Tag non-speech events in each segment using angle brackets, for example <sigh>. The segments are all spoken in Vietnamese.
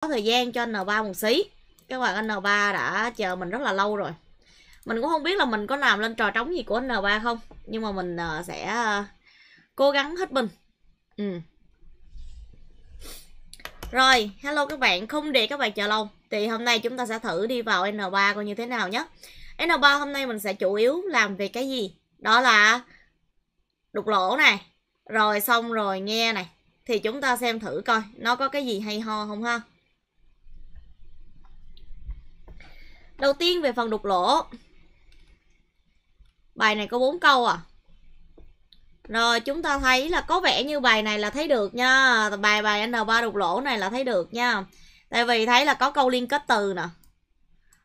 có thời gian cho N3 một xí các bạn N3 đã chờ mình rất là lâu rồi mình cũng không biết là mình có làm lên trò trống gì của N3 không nhưng mà mình ờ, sẽ ờ, cố gắng hết mình ừ. Rồi, hello các bạn, không để các bạn chờ lâu Thì hôm nay chúng ta sẽ thử đi vào N3 coi như thế nào nhé N3 hôm nay mình sẽ chủ yếu làm về cái gì? Đó là đục lỗ này Rồi xong rồi nghe này Thì chúng ta xem thử coi nó có cái gì hay ho không ha Đầu tiên về phần đục lỗ Bài này có 4 câu à Rồi chúng ta thấy là có vẻ như bài này là thấy được nha Bài bài N3 đục lỗ này là thấy được nha Tại vì thấy là có câu liên kết từ nè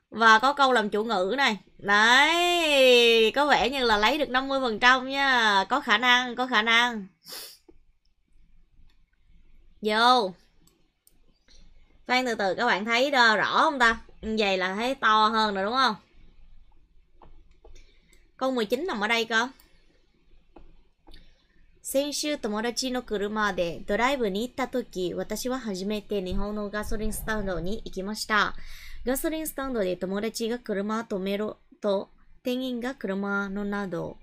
Và có câu làm chủ ngữ này Đấy Có vẻ như là lấy được 50% nha Có khả năng, có khả năng Vô Phan từ từ các bạn thấy đó, rõ không ta Vậy là thấy to hơn rồi đúng không? Câu 19 nằm ở đây cơ. 先週友達の車でドライブに行った時、私は初めて日本のガソリンスタンドに行きました。ガソリンスタンドで友達が車を止めろと、店員が車のなど、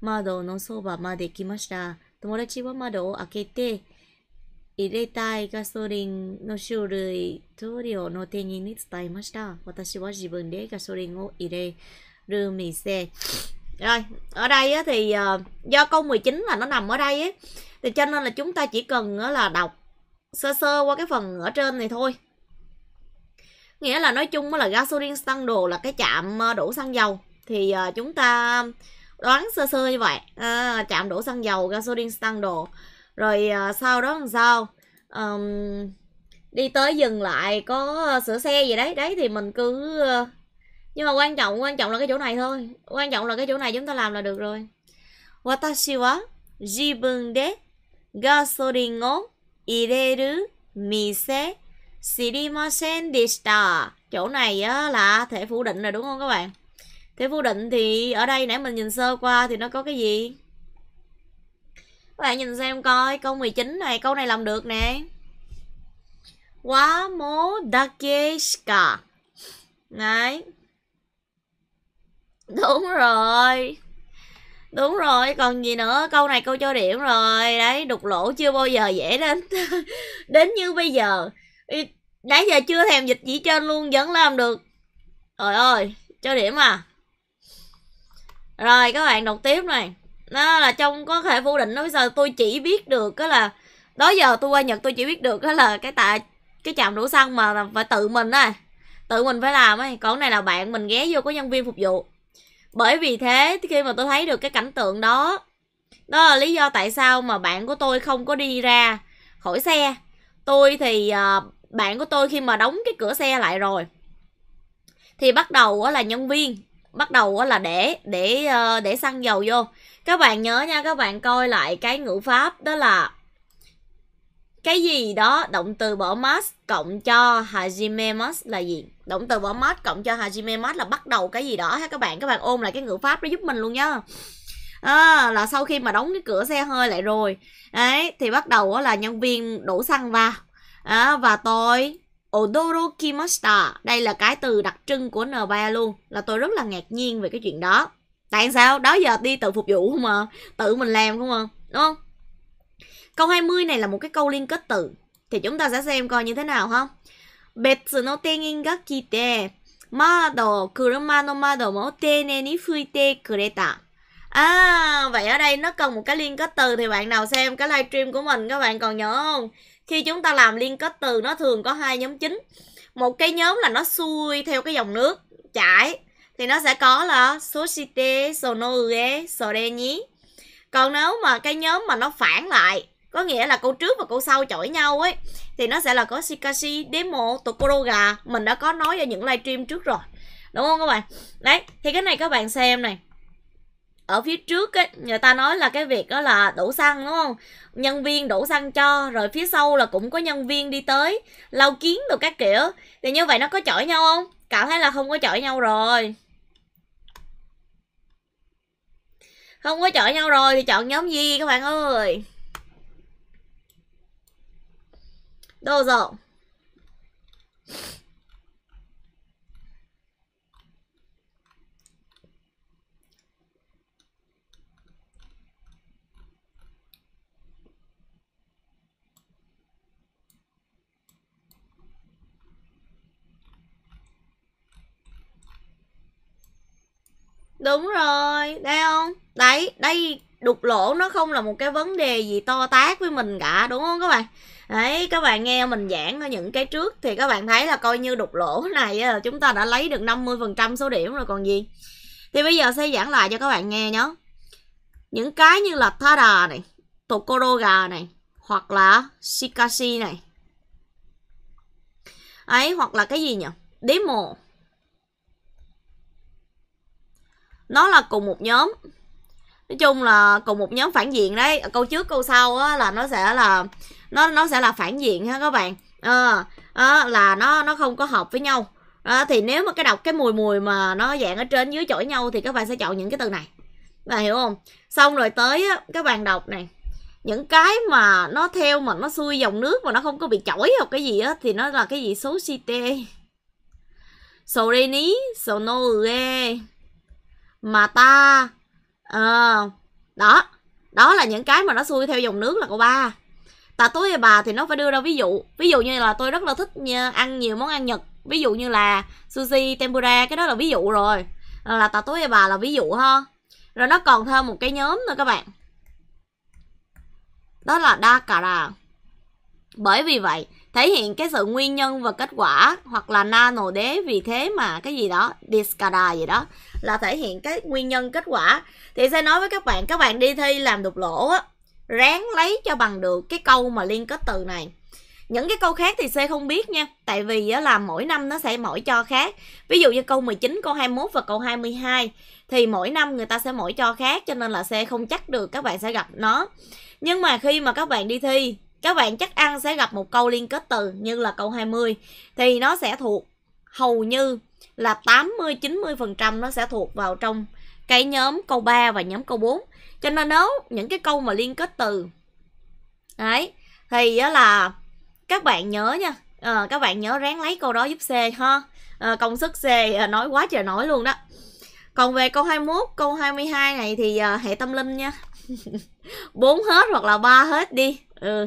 窓のそばまで来ました。友達は窓を開けて、入れたいガソリンの種類、投了の店員に伝えました。私は自分でガソリンを入れる店。Rồi, ở đây á, thì uh, do câu 19 là nó nằm ở đây ấy. Thì cho nên là chúng ta chỉ cần uh, là đọc sơ sơ qua cái phần ở trên này thôi. Nghĩa là nói chung là gasoline station là cái trạm ờ, đổ xăng dầu. Thì uh, chúng ta đoán sơ sơ như vậy. À, trạm đổ xăng dầu, gasoline station rồi uh, sau đó làm sao um, đi tới dừng lại có ờ, sửa xe gì đấy đấy thì mình cứ uh, nhưng mà quan trọng quan trọng là cái chỗ này thôi quan trọng là cái chỗ này chúng ta làm là được rồi watashi wa jibun de gasorin o ireru mise shirimasen deshita chỗ này á, là thể phủ định rồi đúng không các bạn thể phủ định thì ở đây nãy mình nhìn sơ qua thì nó có cái gì các bạn nhìn xem coi câu 19 này câu này làm được nè quá mố dake shika đấy đúng rồi đúng rồi còn gì nữa câu này câu cho điểm rồi đấy đục lỗ chưa bao giờ dễ đến <laughs> đến như bây giờ nãy giờ chưa thèm dịch chỉ trên luôn vẫn làm được trời ơi cho điểm à rồi các bạn đọc tiếp này nó là trong có thể phủ định nói giờ tôi chỉ biết được cái là đó giờ tôi qua nhật tôi chỉ biết được cái là cái tại cái chạm đổ xăng mà phải tự mình á tự mình phải làm ấy còn này là bạn mình ghé vô có nhân viên phục vụ bởi vì thế khi mà tôi thấy được cái cảnh tượng đó đó là lý do tại sao mà bạn của tôi không có đi ra khỏi xe tôi thì uh, bạn của tôi khi mà đóng cái cửa xe lại rồi thì bắt đầu là nhân viên bắt đầu là để để ờ, để xăng dầu vô các bạn nhớ nha các bạn coi lại cái ngữ pháp đó là cái gì đó động từ bỏ mas cộng cho hajime mas là gì động từ bỏ mas cộng cho hajime mas là bắt đầu cái gì đó ha các bạn các bạn ôm lại cái ngữ pháp đó giúp mình luôn nhá à, là sau khi mà đóng cái cửa xe hơi lại rồi ấy thì bắt đầu là nhân viên đổ xăng vào à, và tôi odorokimashita đây là cái từ đặc trưng của n 3 luôn là tôi rất là ngạc nhiên về cái chuyện đó tại sao đó giờ đi tự phục vụ không à tự mình làm không à đúng không câu 20 này là một cái câu liên kết từ thì chúng ta sẽ xem coi như thế nào ha 別の店員が来て窓車の窓も丁寧に拭いてくれた À, vậy ở đây nó cần một cái liên kết từ thì bạn nào xem cái livestream của mình các bạn còn nhớ không? Khi chúng ta làm liên kết từ nó thường có hai nhóm chính. Một cái nhóm là nó xuôi theo cái dòng nước chảy thì nó sẽ có là soshite sonoue soreni còn nếu mà cái nhóm mà nó phản lại có nghĩa là câu trước và câu sau chổi nhau ấy thì nó sẽ là có shikashi demo tokoroga mình đã có nói ở những livestream trước rồi đúng không các bạn đấy thì cái này các bạn xem này ở phía trước ấy, người ta nói là cái việc đó là đổ xăng đúng không nhân viên đổ xăng cho rồi phía sau là cũng có nhân viên đi tới lau kiến đồ các kiểu thì như vậy nó có chọi nhau không cảm thấy là không có chọi nhau rồi không có chọn nhau rồi thì chọn nhóm gì các bạn ơi đâu rồi Đúng rồi, đây không? Đấy, đây đục lỗ nó không là một cái vấn đề gì to tát với mình cả đúng không các bạn? Đấy, các bạn nghe mình giảng ở những cái trước thì các bạn thấy là coi như đục lỗ <laughs> này là chúng ta đã lấy được 50% số điểm rồi còn gì. Thì bây giờ sẽ giảng lại cho các bạn nghe nhé. Những cái như là Tada này, Tokoroga này, hoặc là Shikashi này. Ấy, hoặc là cái gì nhỉ? Demo nó là cùng một nhóm nói chung là cùng một nhóm phản diện đấy câu trước câu sau á, là nó sẽ là nó nó sẽ là phản diện ha các bạn à, à, là nó nó không có hợp với nhau à, thì nếu mà cái đọc cái mùi mùi mà nó dạng ở trên dưới chổi nhau thì các bạn sẽ chọn những cái từ này các hiểu không xong rồi tới á, các bạn đọc này những cái mà nó theo mà nó xuôi dòng nước mà nó không có bị chổi hoặc cái gì á thì nó là cái gì số ct soreni sonoue mà ta à, đó đó là những cái mà nó xuôi theo dòng nước là cậu ba tà tối hay bà thì nó phải đưa ra ví dụ ví dụ như là tôi rất là thích ăn nhiều món ăn nhật ví dụ như là sushi tempura cái đó là ví dụ rồi ờ, là tà tối hay bà là ví dụ ha rồi nó còn thêm một cái nhóm nữa các bạn đó là đa cà rà bởi vì vậy thể hiện cái sự nguyên nhân và kết quả hoặc là nano đế vì thế mà cái gì đó discada gì đó là thể hiện cái nguyên nhân kết quả thì sẽ nói với các bạn các bạn đi thi làm đục lỗ á ráng lấy cho bằng được cái câu mà liên kết từ này những cái câu khác thì C không biết nha Tại vì là mỗi năm nó sẽ mỗi cho khác Ví dụ như câu 19, câu 21 và câu 22 Thì mỗi năm người ta sẽ mỗi cho khác Cho nên là C không chắc được các bạn sẽ gặp nó Nhưng mà khi mà các bạn đi thi các bạn chắc ăn sẽ gặp một câu liên kết từ như là câu 20 thì nó sẽ thuộc hầu như là 80 90% nó sẽ thuộc vào trong cái nhóm câu 3 và nhóm câu 4. Cho nên nếu những cái câu mà liên kết từ đấy thì là các bạn nhớ nha, à, các bạn nhớ ráng lấy câu đó giúp C ha. À, công sức C ờ, nói quá trời nói luôn đó. Còn về câu 21, câu 22 này thì à, hệ tâm linh nha. 4 <laughs> hết hoặc là 3 hết đi ừ.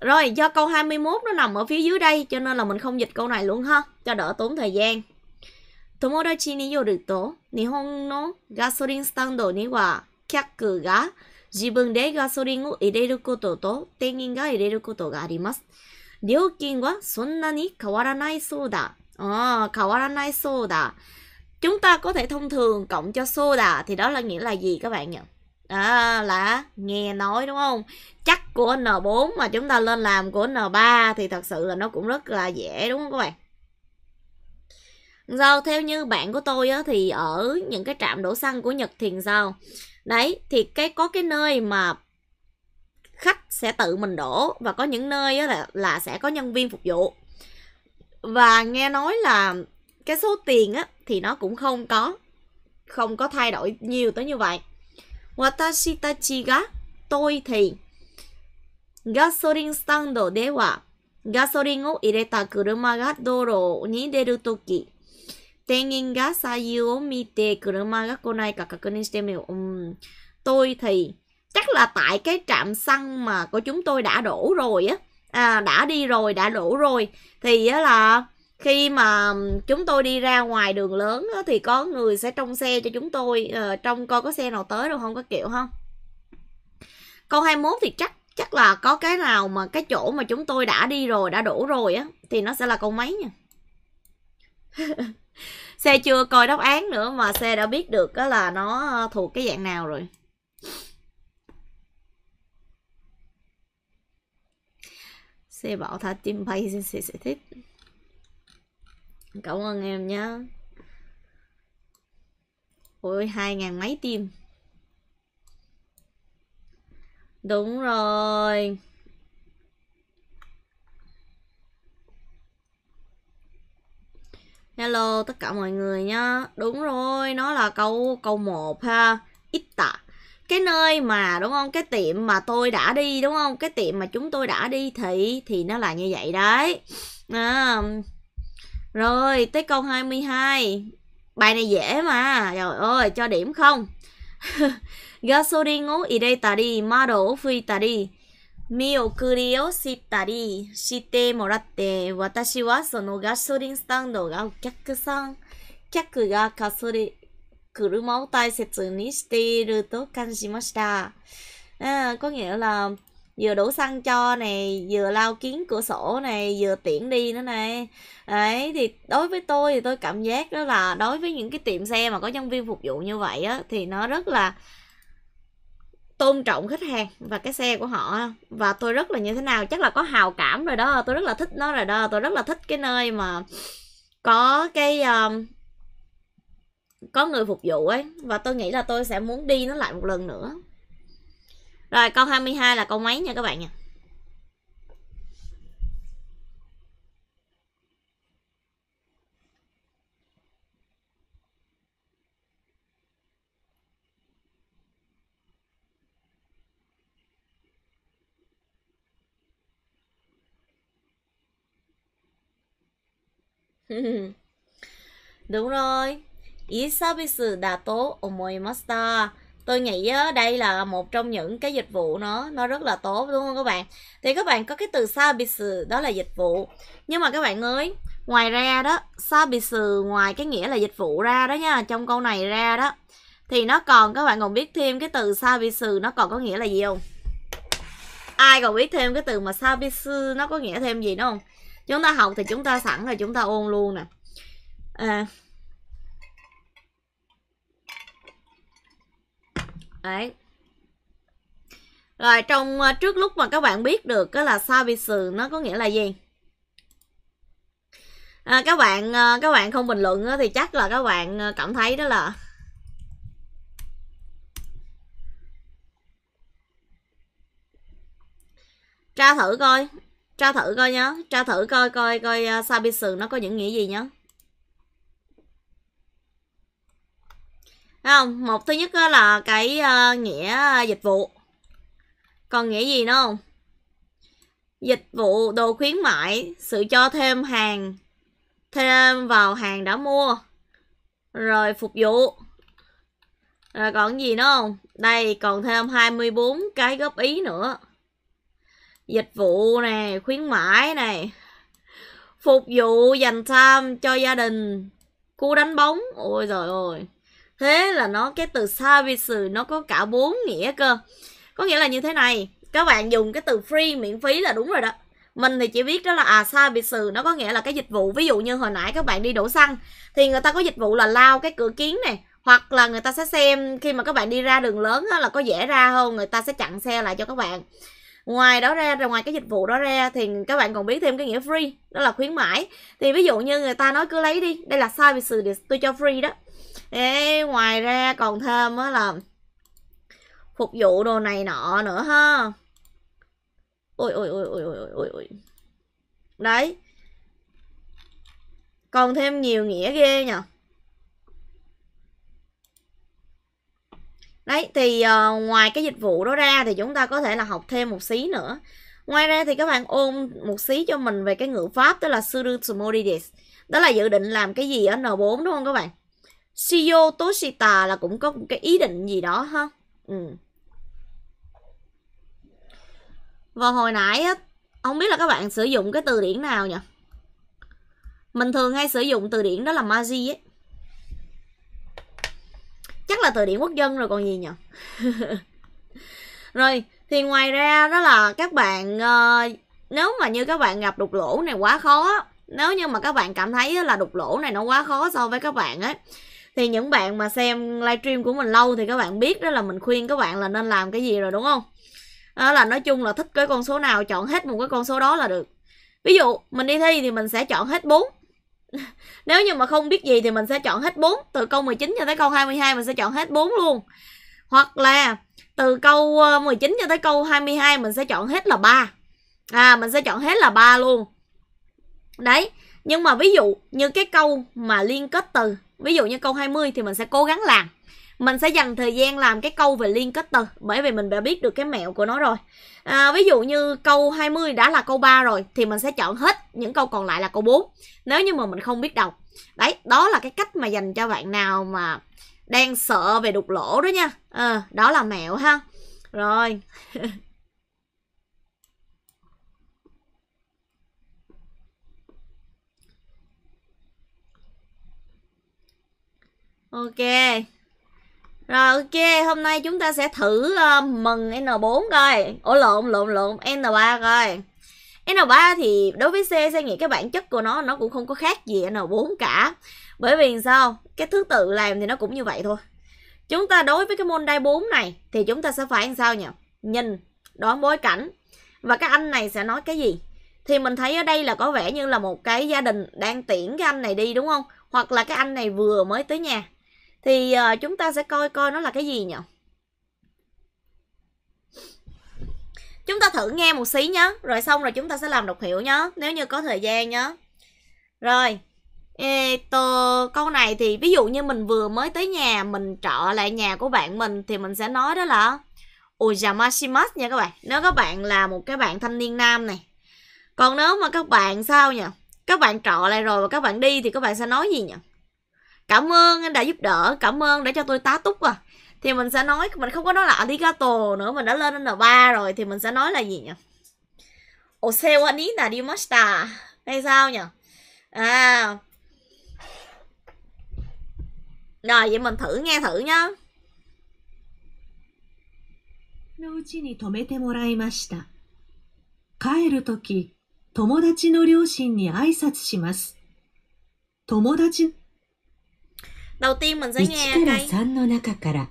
Rồi do câu 21 nó nằm ở phía dưới đây Cho nên là mình không dịch câu này luôn ha Cho đỡ tốn thời gian Tomodachi ni yoru to Nihon no gasoline stando ni wa Kyaku ga 自分でガソリンを入れることと店員が入れることがあります。料金はそんなに変わらないそうだ。À, 変わらないそうだ。Chúng ta có thể thông thường cộng cho soda thì đó là nghĩa là gì các bạn nhỉ? đó à, là nghe nói đúng không chắc của N4 mà chúng ta lên làm của N3 thì thật sự là nó cũng rất là dễ đúng không các bạn sao theo như bạn của tôi á, thì ở những cái trạm đổ xăng của Nhật thì sao đấy thì cái có cái nơi mà khách sẽ tự mình đổ và có những nơi á, là, là sẽ có nhân viên phục vụ và nghe nói là cái số tiền á, thì nó cũng không có không có thay đổi nhiều tới như vậy ga 私たちが tôi thì ガソリンスタンドではガソリンを入れた車が道路に出るとき店員が左右を見て車が来ないか確認してみよう、um, tôi thì chắc là tại cái trạm xăng mà của chúng tôi đã đổ rồi á à, đã đi rồi đã đổ rồi thì á là khi mà chúng tôi đi ra ngoài đường lớn đó, thì có người sẽ trông xe cho chúng tôi uh, trông coi có xe nào tới đâu không có kiểu không câu 21 thì chắc chắc là có cái nào mà cái chỗ mà chúng tôi đã đi rồi đã đủ rồi á thì nó sẽ là câu mấy nha <laughs> xe chưa coi đáp án nữa mà xe đã biết được đó là nó ờ, thuộc cái dạng nào rồi xe bảo thả chim bay xe sẽ thích cảm ơn em nhé ôi hai ngàn mấy tim đúng rồi hello tất cả mọi người nhá đúng rồi nó là câu câu một ha ít tạ cái nơi mà đúng không cái tiệm mà tôi đã đi đúng không cái tiệm mà chúng tôi đã đi thì thì nó là như vậy đấy à, rồi, tới câu 22. Bài này dễ mà. Trời ơi, cho điểm không? Gasolin を入れたり、窓を拭いたり、見送りをしたりしてもらって、私はそのガソリンスタンドがお客さん、客がガソリン、車を大切にしていると感じました。À, có nghĩa là vừa đổ xăng cho này vừa lau kiến cửa sổ này vừa tiễn đi nữa này đấy thì đối với tôi thì tôi cảm giác đó là đối với những cái tiệm xe mà có nhân viên phục vụ như vậy á thì nó rất là tôn trọng khách hàng và cái xe của họ và tôi rất là như thế nào chắc là có hào cảm rồi đó tôi rất là thích nó rồi đó tôi rất là thích cái nơi mà có cái um, có người phục vụ ấy và tôi nghĩ là tôi sẽ muốn đi nó lại một lần nữa rồi câu 22 là câu mấy nha các bạn nha. <laughs> Đúng rồi. 이 서비스다도 오모이마스다 tôi nghĩ đây là một trong những cái dịch vụ nó nó rất là tốt đúng không các bạn thì các bạn có cái từ service đó là dịch vụ nhưng mà các bạn ơi ngoài ra đó service ngoài cái nghĩa là dịch vụ ra đó nha trong câu này ra đó thì nó còn các bạn còn biết thêm cái từ service nó còn có nghĩa là gì không ai còn biết thêm cái từ mà service nó có nghĩa thêm gì nữa không chúng ta học thì chúng ta sẵn rồi chúng ta ôn luôn nè à, đấy rồi trong ờ, trước lúc mà các bạn biết được đó là service nó có nghĩa là gì à, các bạn ờ, các bạn không bình luận thì chắc là các bạn ờ, cảm thấy đó là tra thử coi tra thử coi nhá tra thử coi coi coi sabisu nó có những nghĩa gì nhá không một thứ nhất là cái ờ, nghĩa dịch vụ còn nghĩa gì nữa không dịch vụ đồ khuyến mại sự cho thêm hàng thêm vào hàng đã mua rồi phục vụ rồi còn gì nữa không đây còn thêm 24 cái góp ý nữa dịch vụ này khuyến mãi này phục vụ dành time cho gia đình cú đánh bóng ôi rồi ôi thế là nó cái từ service nó có cả bốn nghĩa cơ có nghĩa là như thế này các bạn dùng cái từ free miễn phí là đúng rồi đó mình thì chỉ biết đó là à service nó có nghĩa là cái dịch vụ ví dụ như hồi nãy các bạn đi đổ xăng thì người ta có dịch vụ là lao cái cửa kiến này hoặc là người ta sẽ xem khi mà các bạn đi ra đường lớn á, là có dễ ra không người ta sẽ chặn xe lại cho các bạn ngoài đó ra rồi ngoài cái dịch vụ đó ra thì các bạn còn biết thêm cái nghĩa free đó là khuyến mãi thì ví dụ như người ta nói cứ lấy đi đây là service tôi cho free đó Đấy, ngoài ra còn thêm á là phục vụ đồ này nọ nữa ha ôi ôi ôi ôi ôi ôi ôi đấy còn thêm nhiều nghĩa ghê nhở đấy thì uh, ngoài cái dịch vụ đó ra thì chúng ta có thể là học thêm một xí nữa ngoài ra thì các bạn ôn một xí cho mình về cái ngữ pháp đó là sudo đó là dự định làm cái gì ở n 4 đúng không các bạn CEO Toshita là cũng có một cái ý định gì đó ha. Ừ. Và hồi nãy á, không biết là các bạn sử dụng cái từ điển nào nhỉ? Mình thường hay sử dụng từ điển đó là Magi ấy. Chắc là từ điển quốc dân rồi còn gì nhỉ? <laughs> rồi, thì ngoài ra đó là các bạn uh, nếu mà như các bạn gặp đục lỗ này quá khó nếu như mà các bạn cảm thấy là đục lỗ này nó quá khó so với các bạn ấy thì những bạn mà xem livestream của mình lâu thì các bạn biết đó là mình khuyên các bạn là nên làm cái gì rồi đúng không đó là nói chung là thích cái con số nào chọn hết một cái con số đó là được ví dụ mình đi thi thì mình sẽ chọn hết 4 <laughs> nếu như mà không biết gì thì mình sẽ chọn hết 4 từ câu 19 cho tới câu 22 mình sẽ chọn hết 4 luôn hoặc là từ câu 19 ờ, cho tới câu 22 mình sẽ chọn hết là 3 à mình sẽ chọn hết là 3 luôn đấy nhưng mà ví dụ như cái câu mà liên kết từ Ví dụ như câu 20 thì mình sẽ cố gắng làm. Mình sẽ dành thời gian làm cái câu về liên kết từ bởi vì mình đã biết được cái mẹo của nó rồi. À, ví dụ như câu 20 đã là câu 3 rồi thì mình sẽ chọn hết những câu còn lại là câu 4 nếu như mà mình không biết đọc. Đấy, đó là cái cách mà dành cho bạn nào mà đang sợ về đục lỗ đó nha. À, đó là mẹo ha. Rồi. <laughs> Ok Rồi ok Hôm nay chúng ta sẽ thử uh, mừng N4 coi Ủa lộn lộn lộn N3 coi N3 thì đối với C Sẽ nghĩ cái bản chất của nó Nó cũng không có khác gì N4 cả Bởi vì sao Cái thứ tự làm thì nó cũng như vậy thôi Chúng ta đối với cái môn đai 4 này Thì chúng ta sẽ phải làm sao nhỉ Nhìn đoán bối cảnh Và các anh này sẽ nói cái gì thì mình thấy ở đây là có vẻ như là một cái gia đình đang tiễn cái anh này đi đúng không? Hoặc là cái anh này vừa mới tới nhà thì uh, chúng ta sẽ coi coi nó là cái gì nhỉ chúng ta thử nghe một xí nhá rồi xong rồi chúng ta sẽ làm đọc hiểu nhá nếu như có thời gian nhá rồi Ê, tờ, câu này thì ví dụ như mình vừa mới tới nhà mình trọ lại nhà của bạn mình thì mình sẽ nói đó là ojamashimasu nha các bạn nếu các bạn là một cái bạn thanh niên nam này còn nếu mà các bạn sao nhỉ các bạn trọ lại rồi và các bạn đi thì các bạn sẽ nói gì nhỉ cảm ơn anh đã giúp đỡ cảm ơn đã cho tôi tá túc à thì mình sẽ nói mình không có nói là arigato nữa mình đã lên n 3 rồi thì mình sẽ nói là gì nhỉ osewa ni narimashita hay sao nhỉ à rồi vậy mình thử nghe thử nhá のうちに止めてもらいました。帰るとき、友達の両親に挨拶します。友達 Đầu tiên mình sẽ nghe cái の中から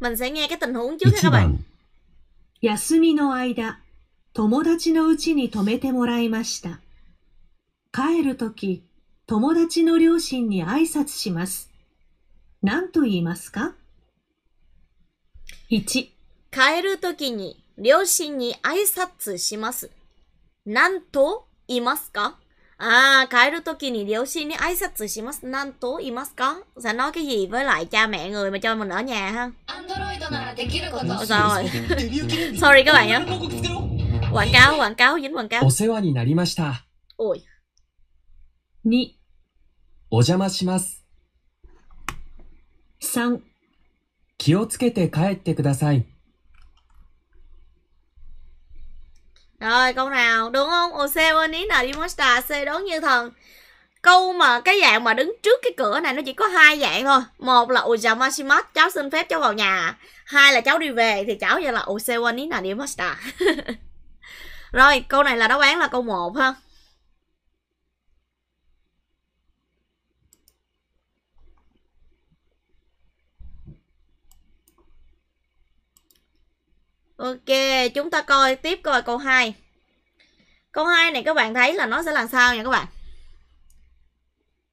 mình sẽ nghe cái tình huống trước ha các bạn. 休みの間、友達のうちに泊めてもらいました。帰るとき、友達の両親に挨拶します。何と言いますか ?1、帰るときに両親に挨拶します。何と言いますか À, cái đứa tôi kỳ nỉ điếu xin đi ai sạch sử xin mất nan tố y mất có Sẽ nói cái gì với lại cha mẹ người mà cho mình ở nhà ha Rồi Sorry các bạn nhá Quảng cáo, quảng cáo, dính quảng cáo Ôi 2お邪魔します3気をつけて帰ってください Rồi câu nào đúng không? Oceania Dimosta C đốn như thần. Câu mà cái dạng mà đứng trước cái cửa này nó chỉ có hai dạng thôi. Một là Ujamashimas, cháu xin phép cháu vào nhà. Hai là cháu đi về thì cháu giờ là Oceania Dimosta. <laughs> Rồi câu này là đáp án là câu 1 ha. Ok, chúng ta coi tiếp coi câu 2. Câu 2 này các bạn thấy là nó sẽ làm sao nha các bạn.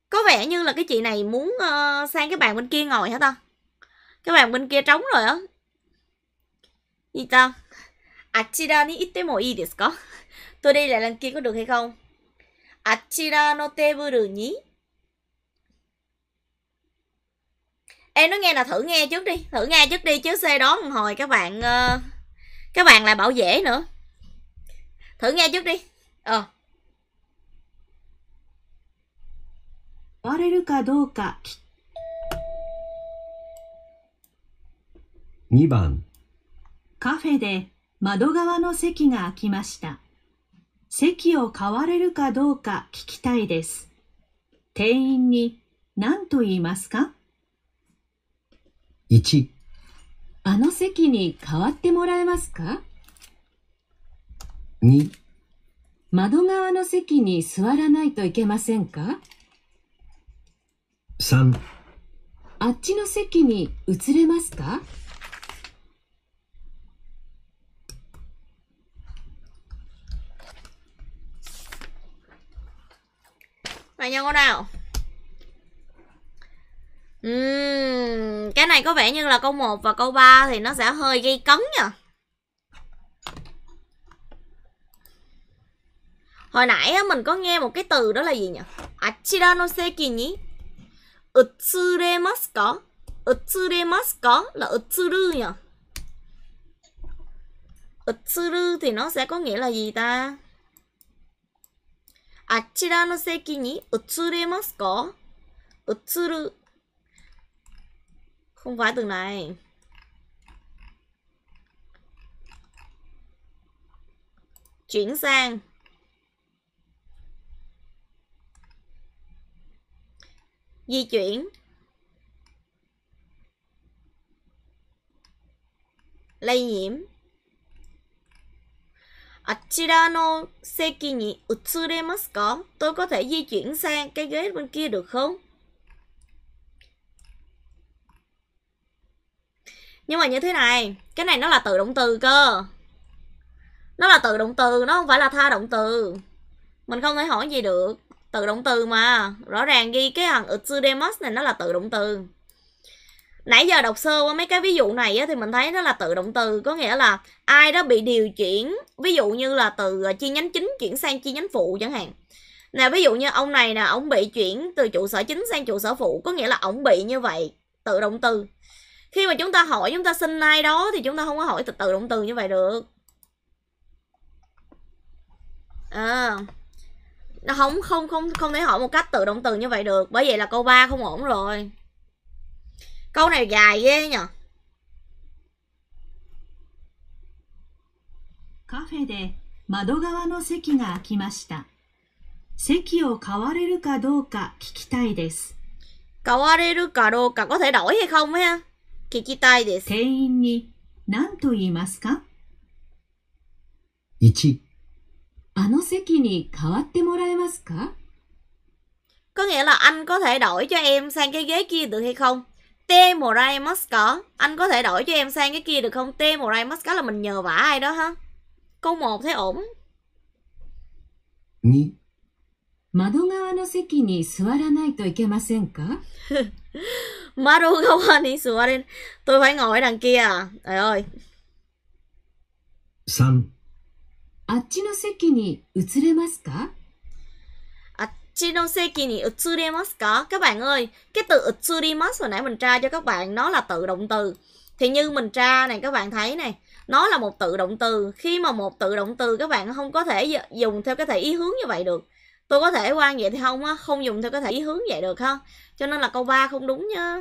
Có vẻ như là cái chị này muốn uh, sang cái bàn bên kia ngồi hả ta? Cái bàn bên kia trống rồi á. Gì ta? Achira ni itte mo ii desu ka? Tôi đi lại lần kia có được hay không? Achira no teburu ni Em nói nghe là thử nghe trước đi Thử nghe trước đi chứ xe đó hồi các bạn uh, cái bàn lại bảo dễ nữa thử nghe trước đi ờ るかどうか2番カフェで窓側の席が空きました席を買われるかどうか聞きたいです店員に何と言いますか1あの席に代わってもらえますか ?2 窓側の席に座らないといけませんか ?3 あっちの席に移れますかうん。cái này có vẻ như là câu 1 và câu 3 thì nó sẽ hơi gây cấn nha. Hồi nãy mình có nghe một cái từ đó là gì nhỉ? Achira no seki ni Utsuremasu ka? Utsuremasu ka là utsuru nhỉ? Utsuru thì nó sẽ có nghĩa là gì ta? Achira no seki ni utsuremasu ka? Utsuru không phải từ này Chuyển sang Di chuyển Lây nhiễm あちらの席に移れますか Tôi có thể di chuyển sang cái ghế bên kia được không? nhưng mà như thế này cái này nó là từ động từ cơ nó là từ động từ nó không phải là tha động từ mình không thể hỏi gì được từ động từ mà rõ ràng ghi cái thằng utsudemas này nó là từ động từ nãy giờ đọc sơ qua mấy cái ví dụ này á, thì mình thấy nó là từ động từ có nghĩa là ai đó bị điều chuyển ví dụ như là từ à, chi nhánh chính chuyển sang chi nhánh phụ chẳng hạn nè ví dụ như ông này nè ông bị chuyển từ trụ sở chính sang trụ sở phụ có nghĩa là ông bị như vậy tự động từ khi mà chúng ta hỏi chúng ta xin ai đó thì chúng ta không có hỏi từ từ động từ như vậy được à nó không không không không thể hỏi một cách tự động từ như vậy được bởi vậy là câu 3 không ổn rồi câu này dài ghê nhở Cafe de 窓側の席が空きました。席を買われるかどうか聞きたいです。買われるかどうか có thể đổi hay không ha? 聞きたいです。店員に何と言いますか ?1 あの席に代わってもらえますか Có nghĩa là anh có thể đổi cho em sang cái ghế kia được hay không? Te moraimasu có, Anh có thể đổi cho em sang cái kia được không? Te moraimasu có là mình nhờ vả ai đó ha? Câu 1 thấy ổn. ni, ni no to 2. ka đi sửa lên Tôi phải ngồi đằng kia à Trời ơi 3あっちの席に移れますか Chinoseki ni Utsurimasu ka? Các bạn ơi, cái từ Utsurimasu hồi nãy mình tra cho các bạn nó là tự động từ. Thì như mình tra này các bạn thấy này, nó là một tự động từ. Khi mà một tự động từ các bạn không có thể dùng theo cái thể ý hướng như vậy được tôi có thể quan vậy thì không á không dùng theo có thể ý hướng vậy được không cho nên là câu 3 không đúng nhá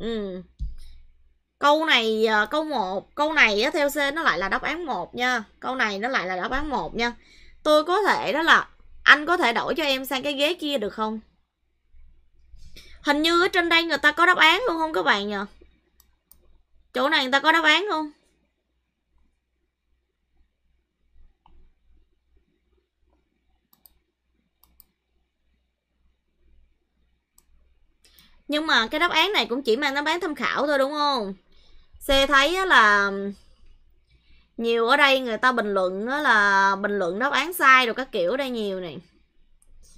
ừ. câu này ờ, câu 1 câu này á, theo C nó lại là đáp án 1 nha câu này nó lại là đáp án 1 nha tôi có thể đó là anh có thể đổi cho em sang cái ghế kia được không hình như ở trên đây người ta có đáp án luôn không các bạn nhỉ chỗ này người ta có đáp án không nhưng mà cái đáp án này cũng chỉ mang đáp án tham khảo thôi đúng không c thấy là nhiều ở đây người ta bình luận là bình luận đáp án sai rồi các kiểu ở đây nhiều này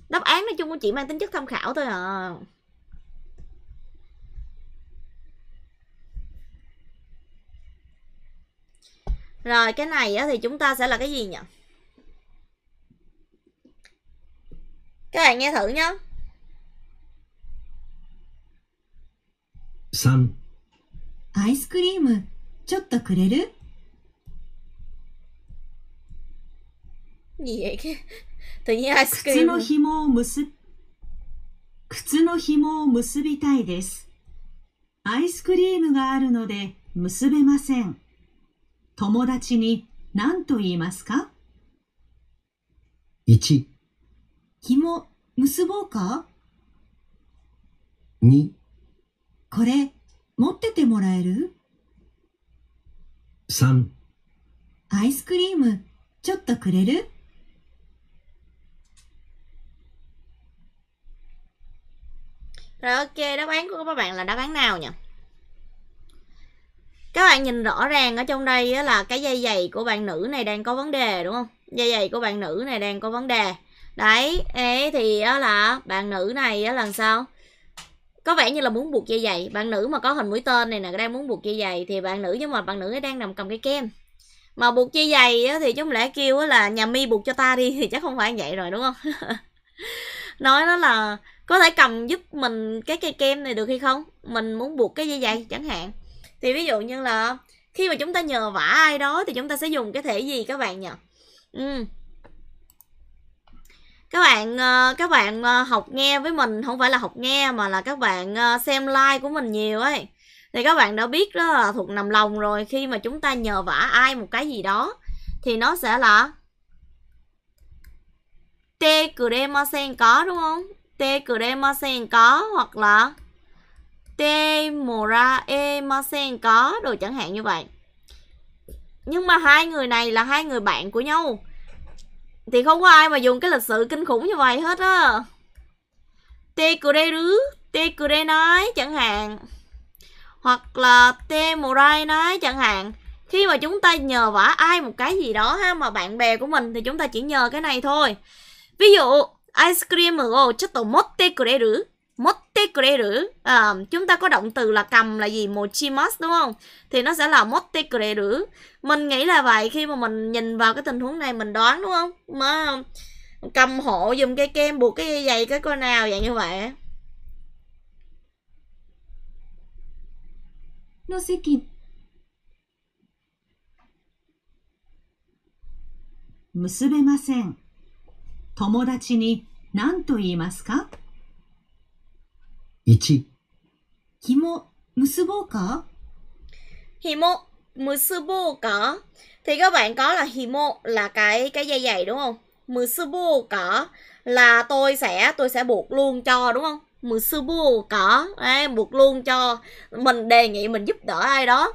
đáp án nói chung cũng chỉ mang tính chất tham khảo thôi à Rồi cái này thì chúng ta sẽ là cái gì nhỉ? Các bạn nghe thử nhé 3アイスクリームちょっとくれる <laughs> 靴の紐を結靴の紐を結びたいです。アイスクリームがあるので結べません。友達に何と言いますか ?1 紐結ぼうか ?2 これ、持っててもらえる ?3、アイスクリーム、ちょっとくれる？Rồi ok, đáp án của các bạn là đáp án nào nhỉ? Các bạn nhìn rõ ràng ở trong đây là cái dây giày của bạn nữ này đang có vấn đề đúng không? Dây giày của bạn nữ này đang có vấn đề. Đấy, ấy thì là bạn nữ này là làm sao? có vẻ như là muốn buộc dây giày bạn nữ mà có hình mũi tên này nè đang muốn buộc dây giày thì bạn nữ nhưng mà bạn nữ ấy đang nằm cầm cái kem mà buộc dây giày thì chúng lẽ kêu là nhà mi buộc cho ta đi thì chắc không phải vậy rồi đúng không <laughs> nói nó là có thể cầm giúp mình cái cây kem này được hay không mình muốn buộc cái dây giày chẳng hạn thì ví dụ như là khi mà chúng ta nhờ vả ai đó thì chúng ta sẽ dùng cái thể gì các bạn nhỉ ừ các bạn ờ, các bạn ờ, học nghe với mình không phải là học nghe mà là các bạn ờ, xem like của mình nhiều ấy thì các bạn đã biết đó là thuộc nằm lòng rồi khi mà chúng ta nhờ vả ai một cái gì đó thì nó sẽ là tê kuremasen có đúng không tê kuremasen có hoặc là tê moraemasen có đồ chẳng hạn như vậy nhưng mà hai người này là hai người bạn của nhau thì không có ai mà dùng cái lịch sự kinh khủng như vậy hết á te kureru te kurenai chẳng hạn hoặc là te morai nói chẳng hạn khi mà chúng ta nhờ vả ai một cái gì đó ha mà bạn bè của mình thì chúng ta chỉ nhờ cái này thôi ví dụ ice cream をちょっと持ってくれる Motte kureru. À, chúng ta có động từ là cầm là gì? Mochimas đúng không? Thì nó sẽ là motte kureru. Mình nghĩ là vậy khi mà mình nhìn vào cái tình huống này mình đoán đúng không? Mà cầm hộ dùng cây kem buộc cái giày cái cô nào vậy như vậy? の席結べません友達に何と言いますか1 thì các bạn có là himo là cái cái dây giày đúng không? Musubu cả là tôi sẽ tôi sẽ buộc luôn cho đúng không? Musubu cả đấy, buộc luôn cho mình đề nghị mình giúp đỡ ai đó.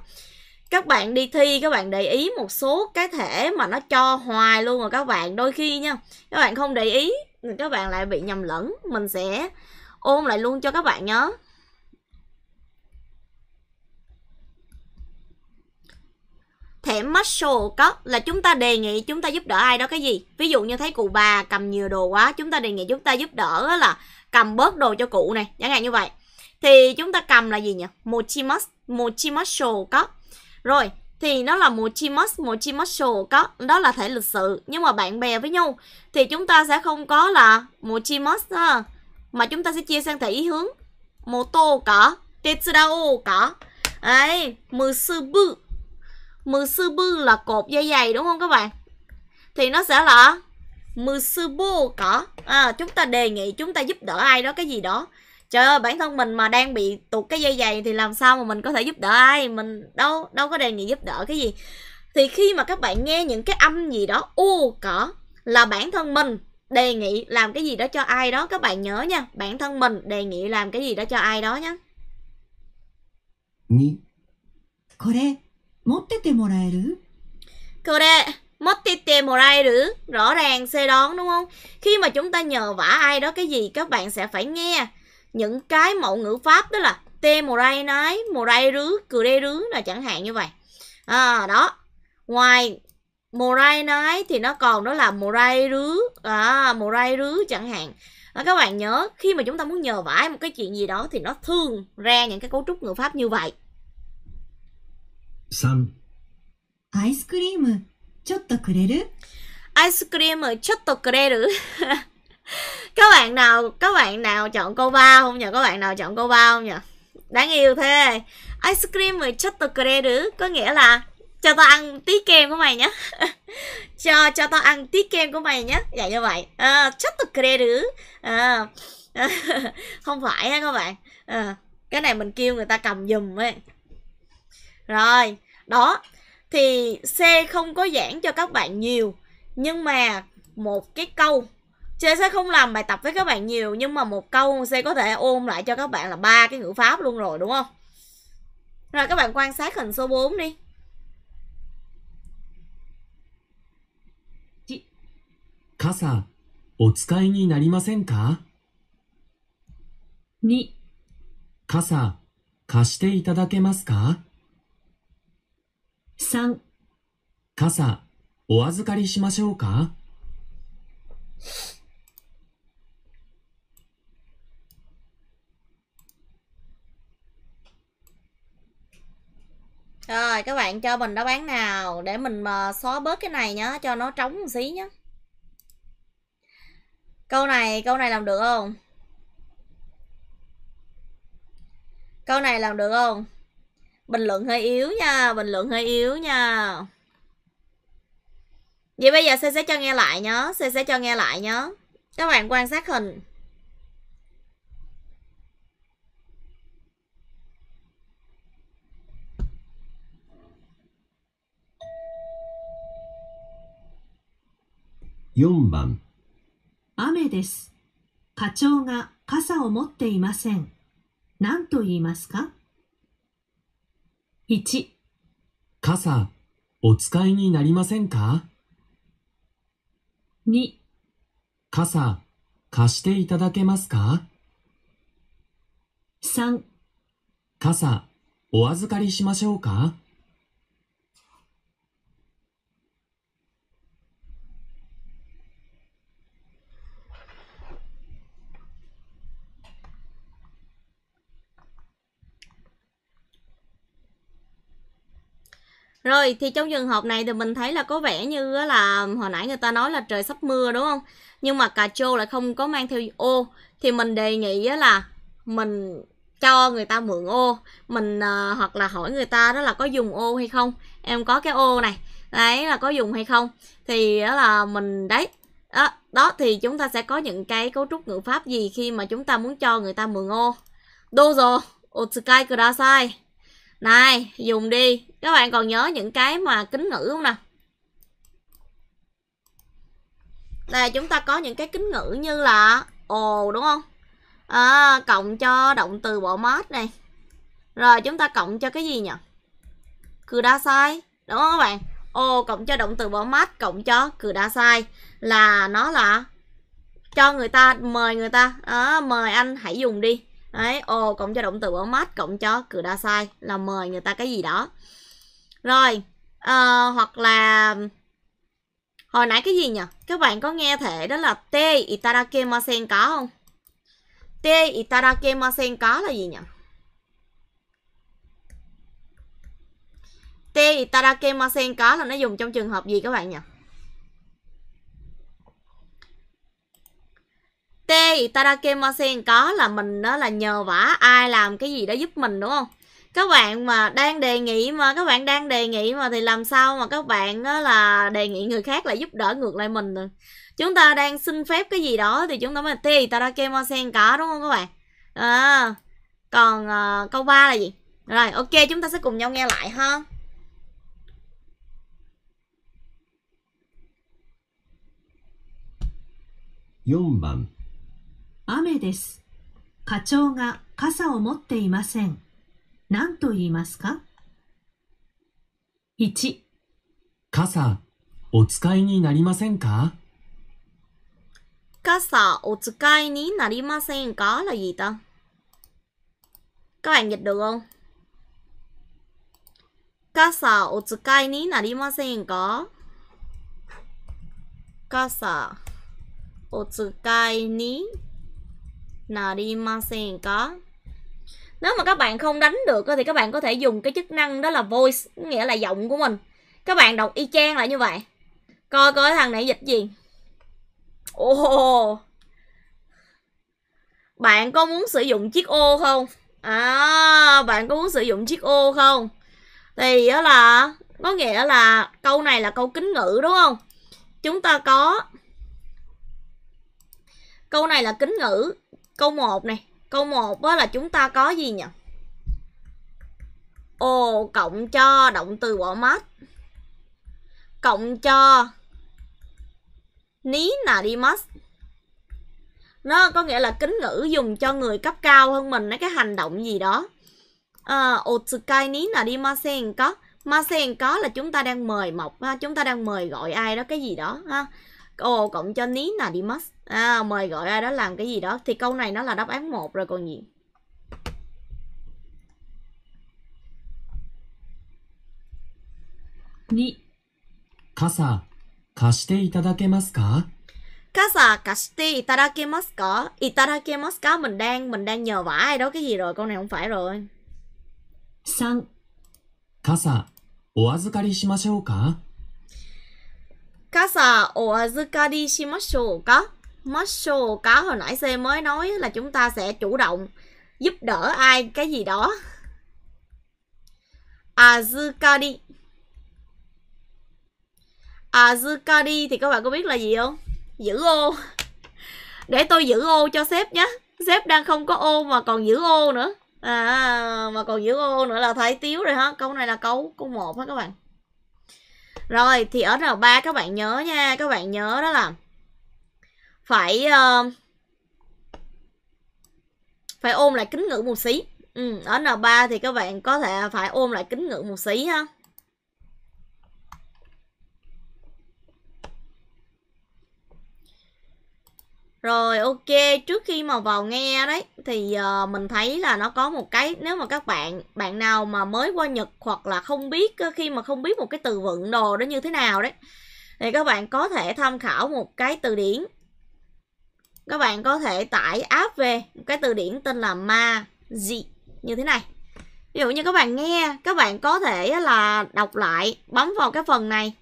Các bạn đi thi các bạn để ý một số cái thể mà nó cho hoài luôn rồi các bạn đôi khi nha. Các bạn không để ý các bạn lại bị nhầm lẫn, mình sẽ ôn lại luôn cho các bạn nhé thẻ muscle có là chúng ta đề nghị chúng ta giúp đỡ ai đó cái gì ví dụ như thấy cụ bà cầm nhiều đồ quá chúng ta đề nghị chúng ta giúp đỡ là cầm bớt đồ cho cụ này chẳng hạn như vậy thì chúng ta cầm là gì nhỉ mochimas mochimasho có rồi thì nó là mochimas mochimasho có đó là thể lịch sự nhưng mà bạn bè với nhau thì chúng ta sẽ không có là mochimas ha mà chúng ta sẽ chia sang thể ý hướng moto cả, tetsudao cả, ấy musubu musubu là cột dây dày đúng không các bạn thì nó sẽ là musubo cả, à, chúng ta đề nghị chúng ta giúp đỡ ai đó cái gì đó trời ơi bản thân mình mà đang bị tụt cái dây dày thì làm sao mà mình có thể giúp đỡ ai mình đâu đâu có đề nghị giúp đỡ cái gì thì khi mà các bạn nghe những cái âm gì đó u cỏ là bản thân mình đề nghị làm cái gì đó cho ai đó các bạn nhớ nha bản thân mình đề nghị làm cái gì đó cho ai đó nhé 2これ持っててもらえるこれ Mottite Morairu Rõ ràng xe đón đúng không Khi mà chúng ta nhờ vả ai đó cái gì Các bạn sẽ phải nghe Những cái mẫu ngữ pháp đó là Te Morai nói Morairu rứ là chẳng hạn như vậy à, Đó Ngoài morai nói thì nó còn đó là morai rứ à, morai rứ chẳng hạn à, các bạn nhớ khi mà chúng ta muốn nhờ vả một cái chuyện gì đó thì nó thường ra những cái cấu trúc ngữ pháp như vậy 3. アイスクリームちょっとくれるアイスクリームちょっとくれる <laughs> các bạn nào các bạn nào chọn câu ba không nhờ các bạn nào chọn câu ba không nhờ đáng yêu thế ice cream có nghĩa là cho tao ăn tí kem của mày nhé <laughs> cho cho tao ăn tí kem của mày nhé dạ như vậy à, chắc thực kê đứa ờ. <laughs> không phải ha các bạn à, cái này mình kêu người ta cầm dùm ấy rồi đó thì c không có giảng cho các bạn nhiều nhưng mà một cái câu C sẽ không làm bài tập với các bạn nhiều nhưng mà một câu C có thể ôm lại cho các bạn là ba cái ngữ pháp luôn rồi đúng không? Rồi các bạn quan sát hình số 4 đi. 傘お使いになりませんか ?2 傘貸していただけますか ?3 傘お預かりしましょうか Rồi các bạn cho mình đáp án nào để mình xóa bớt cái này nhá, cho nó trống một xí nhá. Câu này, câu này làm được không? Câu này làm được không? Bình luận hơi yếu nha, bình luận hơi yếu nha. Vậy bây giờ C sẽ cho nghe lại nhớ, C sẽ cho nghe lại nhớ. Các bạn quan sát hình. Yolman 雨です。課長が傘を持っていません。何と言いますか ?1、傘、お使いになりませんか ?2、傘、貸していただけますか ?3、傘、お預かりしましょうか Rồi thì trong trường hợp này thì mình thấy là có vẻ như là hồi nãy người ta nói là trời sắp mưa đúng không? Nhưng mà cà chua lại không có mang theo ô thì mình đề nghị là mình cho người ta mượn ô mình uh, hoặc là hỏi người ta đó là có dùng ô hay không em có cái ô này đấy là có dùng hay không thì đó là mình đấy đó, đó thì chúng ta sẽ có những cái cấu trúc ngữ pháp gì khi mà chúng ta muốn cho người ta mượn ô dozo otsukai kudasai này, dùng đi. Các bạn còn nhớ những cái mà kính ngữ không nè? Đây, chúng ta có những cái kính ngữ như là ồ đúng không? À, cộng cho động từ bộ mod này. Rồi chúng ta cộng cho cái gì nhỉ? Kudasai, đúng không các bạn? Ồ cộng cho động từ bộ mod cộng cho kudasai là nó là cho người ta mời người ta, à, mời anh hãy dùng đi đấy ô, cộng cho động từ ở mắt cộng cho cử đa sai là mời người ta cái gì đó rồi uh, hoặc là hồi nãy cái gì nhỉ các bạn có nghe thể đó là te itadakemasen có không te itadakemasen có là gì nhỉ te itadakemasen có là nó dùng trong trường hợp gì các bạn nhỉ te itadakemasen có là mình đó là nhờ vả ai làm cái gì đó giúp mình đúng không các bạn mà đang đề nghị mà các bạn đang đề nghị mà thì làm sao mà các bạn đó là đề nghị người khác là giúp đỡ ngược lại mình rồi chúng ta đang xin phép cái gì đó thì chúng ta mới te itadakemasen có đúng không các bạn à, còn uh, câu 3 là gì rồi ok chúng ta sẽ cùng nhau nghe lại ha Young Bump 雨です。課長が傘を持っていません。何と言いますか ?1。傘、お使いになりませんか傘、お使いになりませんかと言った。傘、お使いになりませんか傘、お使いに narimasen có nếu mà các bạn không đánh được thì các bạn có thể dùng cái chức năng đó là voice nghĩa là giọng của mình các bạn đọc y chang lại như vậy coi coi thằng này dịch gì ồ oh. bạn có muốn sử dụng chiếc ô không à bạn có muốn sử dụng chiếc ô không thì đó là có nghĩa là câu này là câu kính ngữ đúng không chúng ta có câu này là kính ngữ Câu 1 này Câu 1 đó là chúng ta có gì nhỉ? Ồ cộng cho động từ bỏ mát Cộng cho Ní nà đi mất Nó có nghĩa là kính ngữ dùng cho người cấp cao hơn mình Nói cái hành động gì đó ờ, Ồ tsukai ní nà đi masen có Masen có là chúng ta đang mời mọc ha, Chúng ta đang mời gọi ai đó cái gì đó ha Ô cộng cho ní là đi mất à, mời gọi ai đó làm cái gì đó thì câu này nó là đáp án một rồi còn gì ni kasa kashite itadakemasu ka kasa kashite itadakemasu ka itadakemasu ka mình đang mình đang nhờ vả ai đó cái gì rồi câu này không phải rồi san kasa o azukari shimashou ka Casa o azukari shimashou ka? Masho cá hồi nãy C mới nói là chúng ta sẽ chủ động giúp đỡ ai cái gì đó. Azukari. À, azukari à, thì các bạn có biết là gì không? Giữ ô. Để tôi giữ ô cho sếp nhé. Sếp đang không có ô mà còn giữ ô nữa. À mà còn giữ ô nữa là thấy tiếu rồi hả? Câu này là câu câu 1 hả các bạn? Rồi thì ở R3 các bạn nhớ nha, các bạn nhớ đó là phải uh, phải ôm lại kính ngữ một xí. Ừ, ở N3 thì các bạn có thể phải ôm lại kính ngữ một xí ha. Rồi ok, trước khi mà vào nghe đấy thì uh, mình thấy là nó có một cái nếu mà các bạn bạn nào mà mới qua Nhật hoặc là không biết ờ, khi mà không biết một cái từ vựng đồ đó như thế nào đấy thì các bạn có thể tham khảo một cái từ điển. Các bạn có thể tải app về một cái từ điển tên là ma gì như thế này. Ví dụ như các bạn nghe, các bạn có thể là đọc lại, bấm vào cái phần này.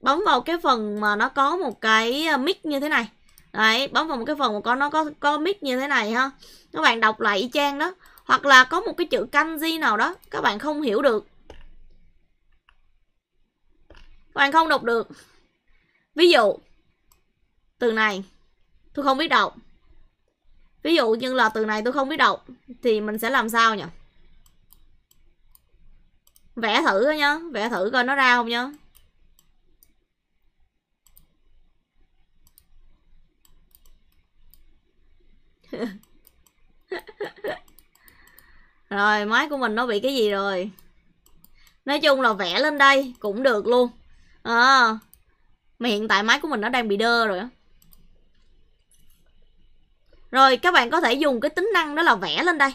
Bấm vào cái phần mà nó có một cái ờ, mic như thế này đấy bấm vào một cái phần mà có nó có có mic như thế này ha các bạn đọc lại y chang đó hoặc là có một cái chữ kanji nào đó các bạn không hiểu được các bạn không đọc được ví dụ từ này tôi không biết đọc ví dụ như là từ này tôi không biết đọc thì mình sẽ làm sao nhỉ vẽ thử nhá vẽ thử coi nó ra không nhá <laughs> rồi máy của mình nó bị cái gì rồi nói chung là vẽ lên đây cũng được luôn à, mà hiện tại máy của mình nó đang bị đơ rồi rồi các bạn có thể dùng cái tính năng đó là vẽ lên đây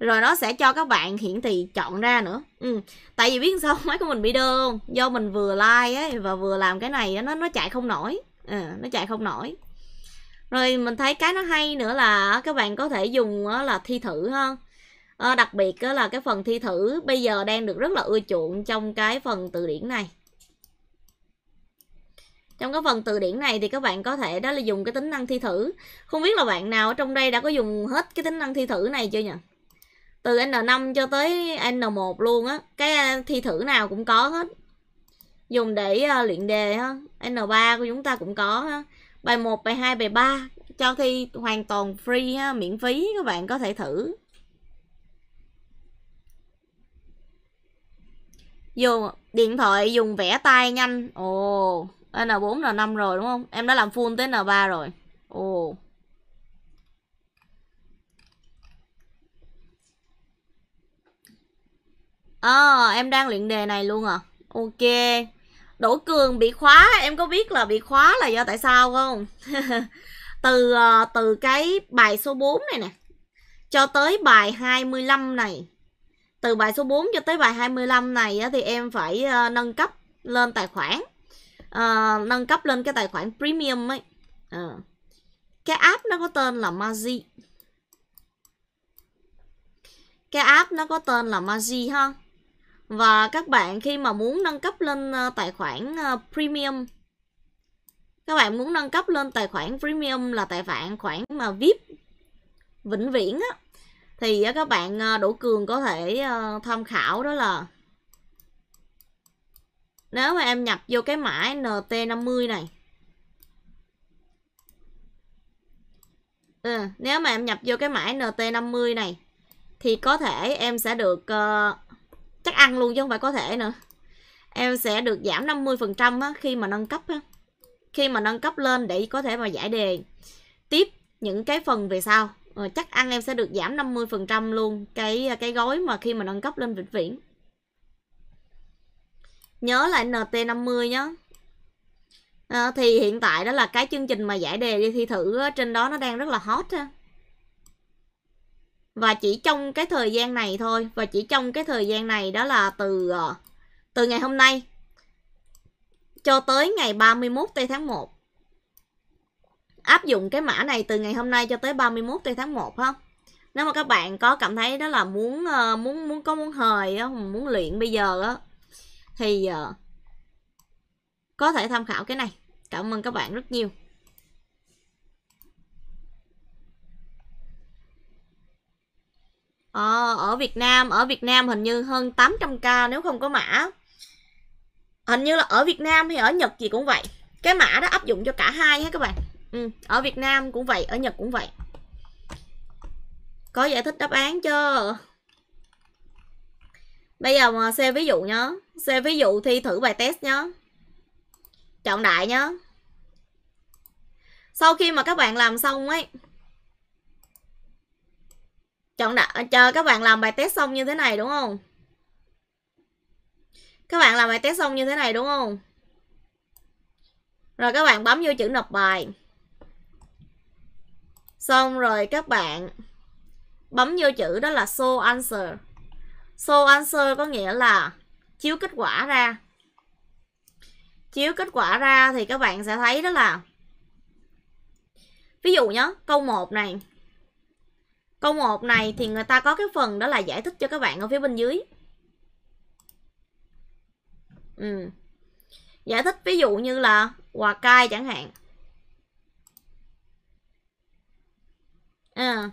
rồi nó sẽ cho các bạn hiển thị chọn ra nữa ừ. tại vì biết sao <laughs> máy của mình bị đơ không do mình vừa like ấy và vừa làm cái này nó nó chạy không nổi à, nó chạy không nổi rồi mình thấy cái nó hay nữa là các bạn có thể dùng là thi thử ha à, đặc biệt là cái phần thi thử bây giờ đang được rất là ưa chuộng trong cái phần từ điển này trong cái phần từ điển này thì các bạn có thể đó là dùng cái tính năng thi thử không biết là bạn nào ở trong đây đã có dùng hết cái tính năng thi thử này chưa nhỉ từ N5 cho tới N1 luôn á cái thi thử nào cũng có hết dùng để ờ, luyện đề ha N3 của chúng ta cũng có ha bài 1, bài 2, bài 3 cho thi hoàn toàn free ha, miễn phí các bạn có thể thử dùng điện thoại dùng vẽ tay nhanh ồ oh, n4 n5 rồi đúng không em đã làm full tới n3 rồi ồ oh. à, em đang luyện đề này luôn à ok Đỗ Cường bị khóa em có biết là bị khóa là do tại sao không <laughs> từ ờ, từ cái bài số 4 này nè cho tới bài 25 này từ bài số 4 cho tới bài 25 này thì em phải ờ, nâng cấp lên tài khoản à, nâng cấp lên cái tài khoản premium ấy à. cái app nó có tên là Magi cái app nó có tên là Magi ha và các bạn khi mà muốn nâng cấp lên ờ, tài khoản ờ, premium các bạn muốn nâng cấp lên tài khoản premium là tài khoản khoản mà VIP vĩnh viễn á thì ờ, các bạn Đỗ Cường có thể tham khảo đó là nếu mà em nhập vô cái mã NT50 này ừ, nếu mà em nhập vô cái mã NT50 này thì có thể em sẽ được uh, chắc ăn luôn chứ không phải có thể nữa em sẽ được giảm 50% trăm khi mà nâng cấp á. khi mà nâng cấp lên để có thể mà giải đề tiếp những cái phần về sau ừ, chắc ăn em sẽ được giảm 50% luôn cái cái gói mà khi mà nâng cấp lên vĩnh viễn nhớ lại NT50 nhé à, thì hiện tại đó là cái chương trình mà giải đề đi thi thử trên đó nó đang rất là hot ha và chỉ trong cái thời gian này thôi và chỉ trong cái thời gian này đó là từ ờ, từ ngày hôm nay cho tới ngày 31 tây tháng 1 áp dụng cái mã này từ ngày hôm nay cho tới 31 tây tháng 1 không nếu mà các bạn có cảm thấy đó là muốn ờ, muốn muốn có muốn hời muốn luyện bây giờ á thì ờ, có thể tham khảo cái này cảm ơn các bạn rất nhiều Ờ, ở Việt Nam, ở Việt Nam hình như hơn 800k nếu không có mã. Hình như là ở Việt Nam hay ở Nhật gì cũng vậy. Cái mã đó áp dụng cho cả hai ha các bạn. Ừ, ở Việt Nam cũng vậy, ở Nhật cũng vậy. Có giải thích đáp án chưa? Bây giờ mà xe ví dụ nhá. Xe ví dụ thi thử bài test nhá. Chọn đại nhá. Sau khi mà các bạn làm xong ấy chọn đã, ờ, chờ các bạn làm bài test xong như thế này đúng không các bạn làm bài test xong như thế này đúng không rồi các bạn bấm vô chữ nộp bài xong rồi các bạn bấm vô chữ đó là show answer show answer có nghĩa là chiếu kết quả ra chiếu kết quả ra thì các bạn sẽ thấy đó là ví dụ nhé câu 1 này Câu 1 này thì người ta có cái phần đó là giải thích cho các bạn ở phía bên dưới. Ừ. Giải thích ví dụ như là quà cai chẳng hạn. À,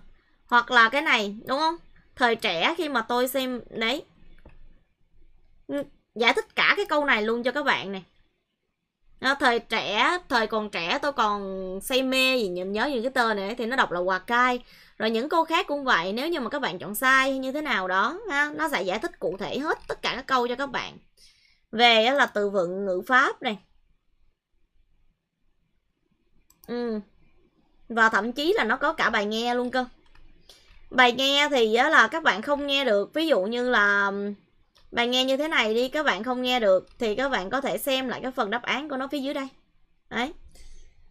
hoặc là cái này đúng không? Thời trẻ khi mà tôi xem đấy. Ừ, giải thích cả cái câu này luôn cho các bạn này. À, thời trẻ, thời còn trẻ tôi còn say mê gì nhớ những cái tên này thì nó đọc là quà cai rồi những câu khác cũng vậy nếu như mà các bạn chọn sai như thế nào đó ha nó sẽ giải thích cụ thể hết tất cả các câu cho các bạn về là từ vựng ngữ pháp này ừ. và thậm chí là nó có cả bài nghe luôn cơ bài nghe thì là các bạn không nghe được ví dụ như là bài nghe như thế này đi các bạn không nghe được thì các bạn có thể xem lại cái phần đáp án của nó phía dưới đây đấy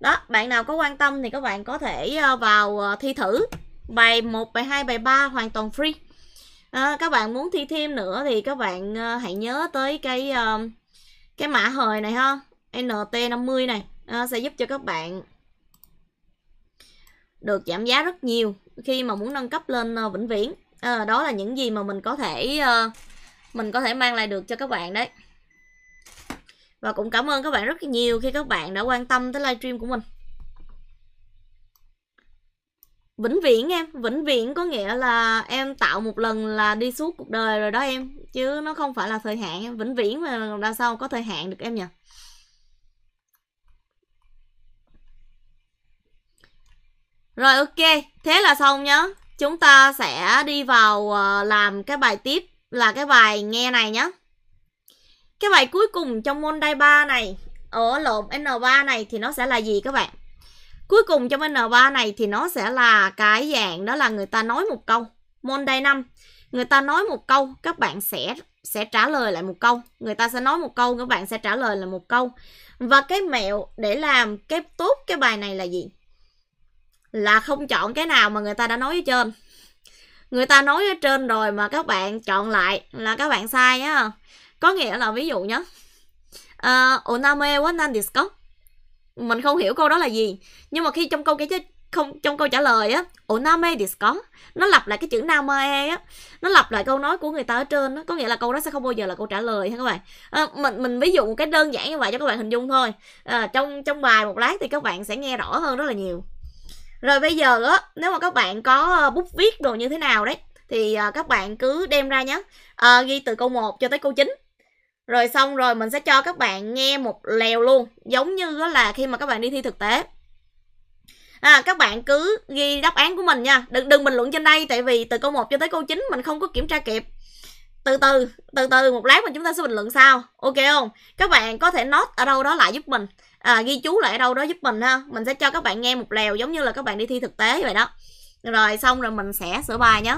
đó bạn nào có quan tâm thì các bạn có thể ờ, vào ờ, thi thử bài 1, bài 2, bài 3 hoàn toàn free à, các bạn muốn thi thêm nữa thì các bạn uh, hãy nhớ tới cái uh, cái mã hời này ha NT50 này uh, sẽ giúp cho các bạn được giảm giá rất nhiều khi mà muốn nâng cấp lên uh, vĩnh viễn à, đó là những gì mà mình có thể uh, mình có thể mang lại được cho các bạn đấy và cũng cảm ơn các bạn rất nhiều khi các bạn đã quan tâm tới livestream của mình vĩnh viễn em vĩnh viễn có nghĩa là em tạo một lần là đi suốt cuộc đời rồi đó em chứ nó không phải là thời hạn em vĩnh viễn mà ra sao có thời hạn được em nhỉ rồi ok thế là xong nhá chúng ta sẽ đi vào ờ, làm cái bài tiếp là cái bài nghe này nhá cái bài cuối cùng trong môn đai 3 này ở lộn N3 này thì nó sẽ là gì các bạn Cuối cùng trong N3 này thì nó sẽ là cái dạng đó là người ta nói một câu. monday đề 5, người ta nói một câu, các bạn sẽ sẽ trả lời lại một câu. Người ta sẽ nói một câu, các bạn sẽ trả lời lại một câu. Và cái mẹo để làm cái tốt cái bài này là gì? Là không chọn cái nào mà người ta đã nói ở trên. Người ta nói ở trên rồi mà các bạn chọn lại là các bạn sai á. Có nghĩa là ví dụ nhé. Uh, お名前は何ですか mình không hiểu câu đó là gì nhưng mà khi trong câu cái chứ không trong câu trả lời á ổ name disco nó lặp lại cái chữ name á nó lặp lại câu nói của người ta ở trên á có nghĩa là câu đó sẽ không bao giờ là câu trả lời ha các bạn à, mình mình ví dụ một cái đơn giản như vậy cho các bạn hình dung thôi à, trong trong bài một lát thì các bạn sẽ nghe rõ hơn rất là nhiều rồi bây giờ á nếu mà các bạn có ờ, bút viết đồ như thế nào đấy thì các bạn cứ đem ra nhé à, ghi từ câu 1 cho tới câu 9 rồi xong rồi mình sẽ cho các bạn nghe một lèo luôn giống như là khi mà các bạn đi thi thực tế à, các bạn cứ ghi đáp án của mình nha đừng đừng bình luận trên đây tại vì từ câu 1 cho tới câu 9 mình không có kiểm tra kịp từ từ từ từ một lát mà chúng ta sẽ bình luận sau ok không các bạn có thể nốt ở đâu đó lại giúp mình à, ghi chú lại ở đâu đó giúp mình ha mình sẽ cho các bạn nghe một lèo giống như là các bạn đi thi thực tế vậy đó rồi xong rồi mình sẽ sửa bài nhé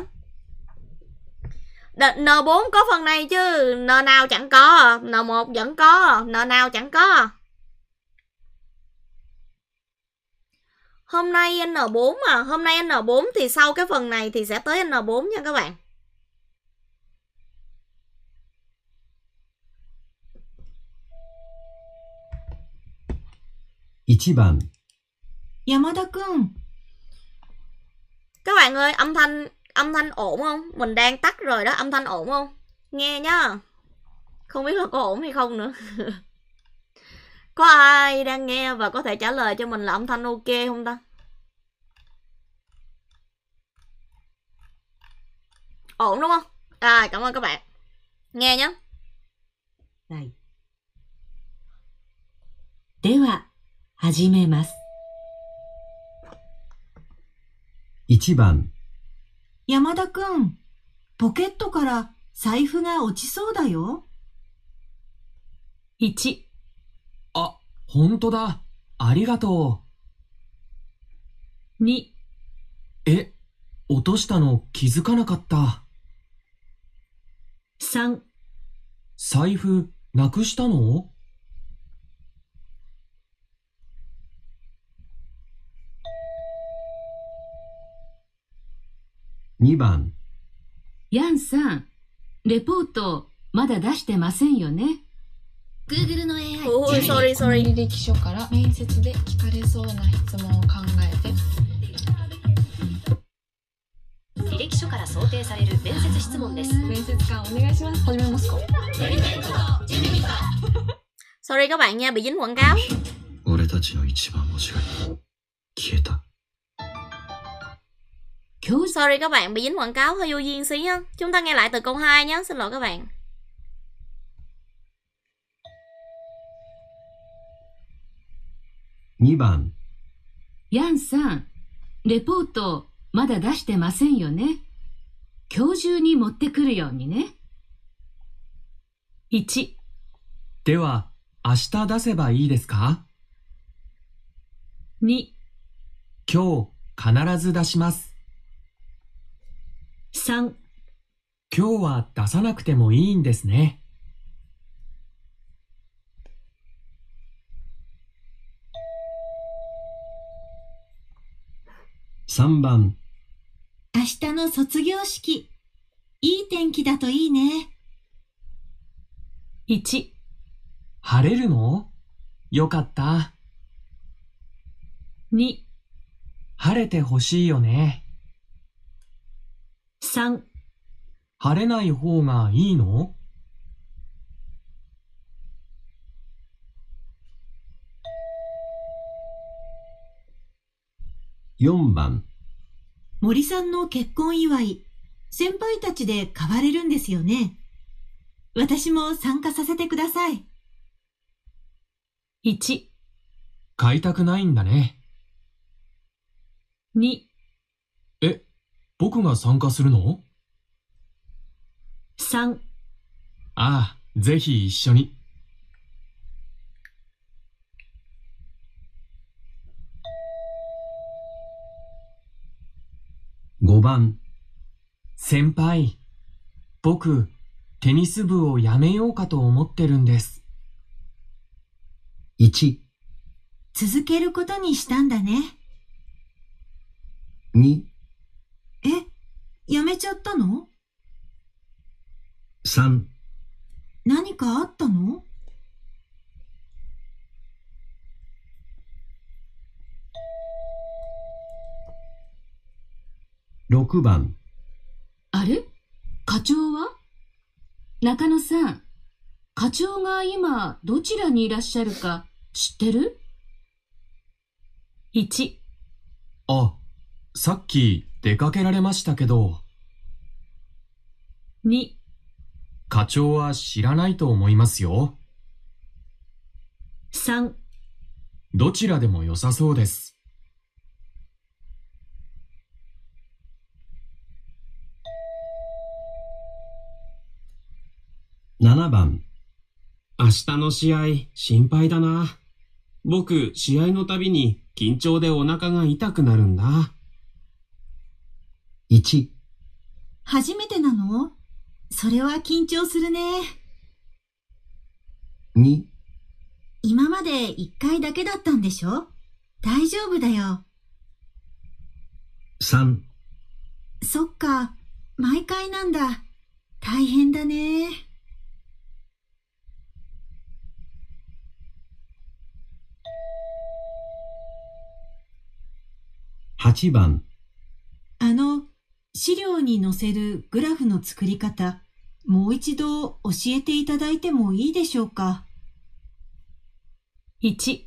N4 có phần này chứ N nào chẳng có N1 vẫn có N nào chẳng có Hôm nay N4 mà Hôm nay N4 thì sau cái phần này Thì sẽ tới N4 nha các bạn Ichiban Yamada-kun Các bạn ơi âm thanh âm thanh ổn không mình đang tắt rồi đó âm thanh ổn không nghe nhá không biết là có ổn hay không nữa <laughs> có ai đang nghe và có thể trả lời cho mình là âm thanh ok không ta ổn đúng không à cảm ơn các bạn nghe nhé はいでは始めます1番山田くん、ポケットから財布が落ちそうだよ。1、あ、ほんとだ。ありがとう。2、え、落としたの気づかなかった。3、財布なくしたの2番ヤンさん、レポートまだ出してませんよね。Google の AI おー sorry, s 履歴書から面接で聞かれそうな質問を考えて履歴書から想定される面接質問です。面接官お願いします。はじめますか。Sorry các bạn nha, bị dính quảng cáo. 俺たちの一番星が消えた。Chú sorry các bạn bị dính quảng cáo hơi vô duyên xí nhá. Chúng ta nghe lại từ câu 2 nhé. Xin lỗi các bạn. Nhị bản. Yan san, reporto まだ出してませんよね。今日中に持ってくるようにね。1では明日出せばいいですか ?2 今日必ず出します。3今日は出さなくてもいいんですね。3番明日の卒業式いい天気だといいね1晴れるのよかった2晴れてほしいよね。3晴れない方がいいの4番森さんの結婚祝い、先輩たちで買われるんですよね。私も参加させてください。1買いたくないんだね。2僕が参加するの ?3 ああ、ぜひ一緒に。5番先輩、僕、テニス部をやめようかと思ってるんです。1続けることにしたんだね。2やめちゃったの三。何かあったの六番あれ課長は中野さん課長が今どちらにいらっしゃるか知ってる一。あさっき出かけられましたけど、2課長は知らないと思いますよ。3どちらでも良さそうです。7番明日の試合心配だな。僕試合のたびに緊張でお腹が痛くなるんだ。1初めてなのそれは緊張するね。2今まで1回だけだったんでしょ大丈夫だよ。3そっか、毎回なんだ。大変だね。8番あの、資料に載せるグラフの作り方、もう一度教えていただいてもいいでしょうか ?1、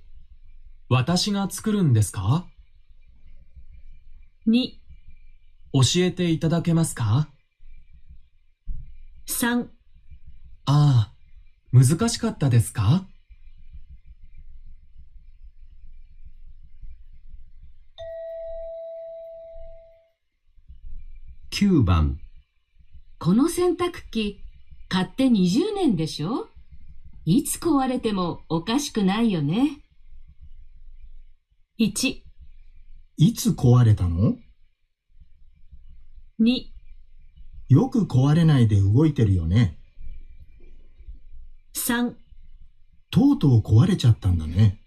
私が作るんですか ?2、教えていただけますか ?3、ああ、難しかったですか9番この洗濯機買って20年でしょいつ壊れてもおかしくないよね。1いつ壊れたの ?2 よく壊れないで動いてるよね。3とうとう壊れちゃったんだね。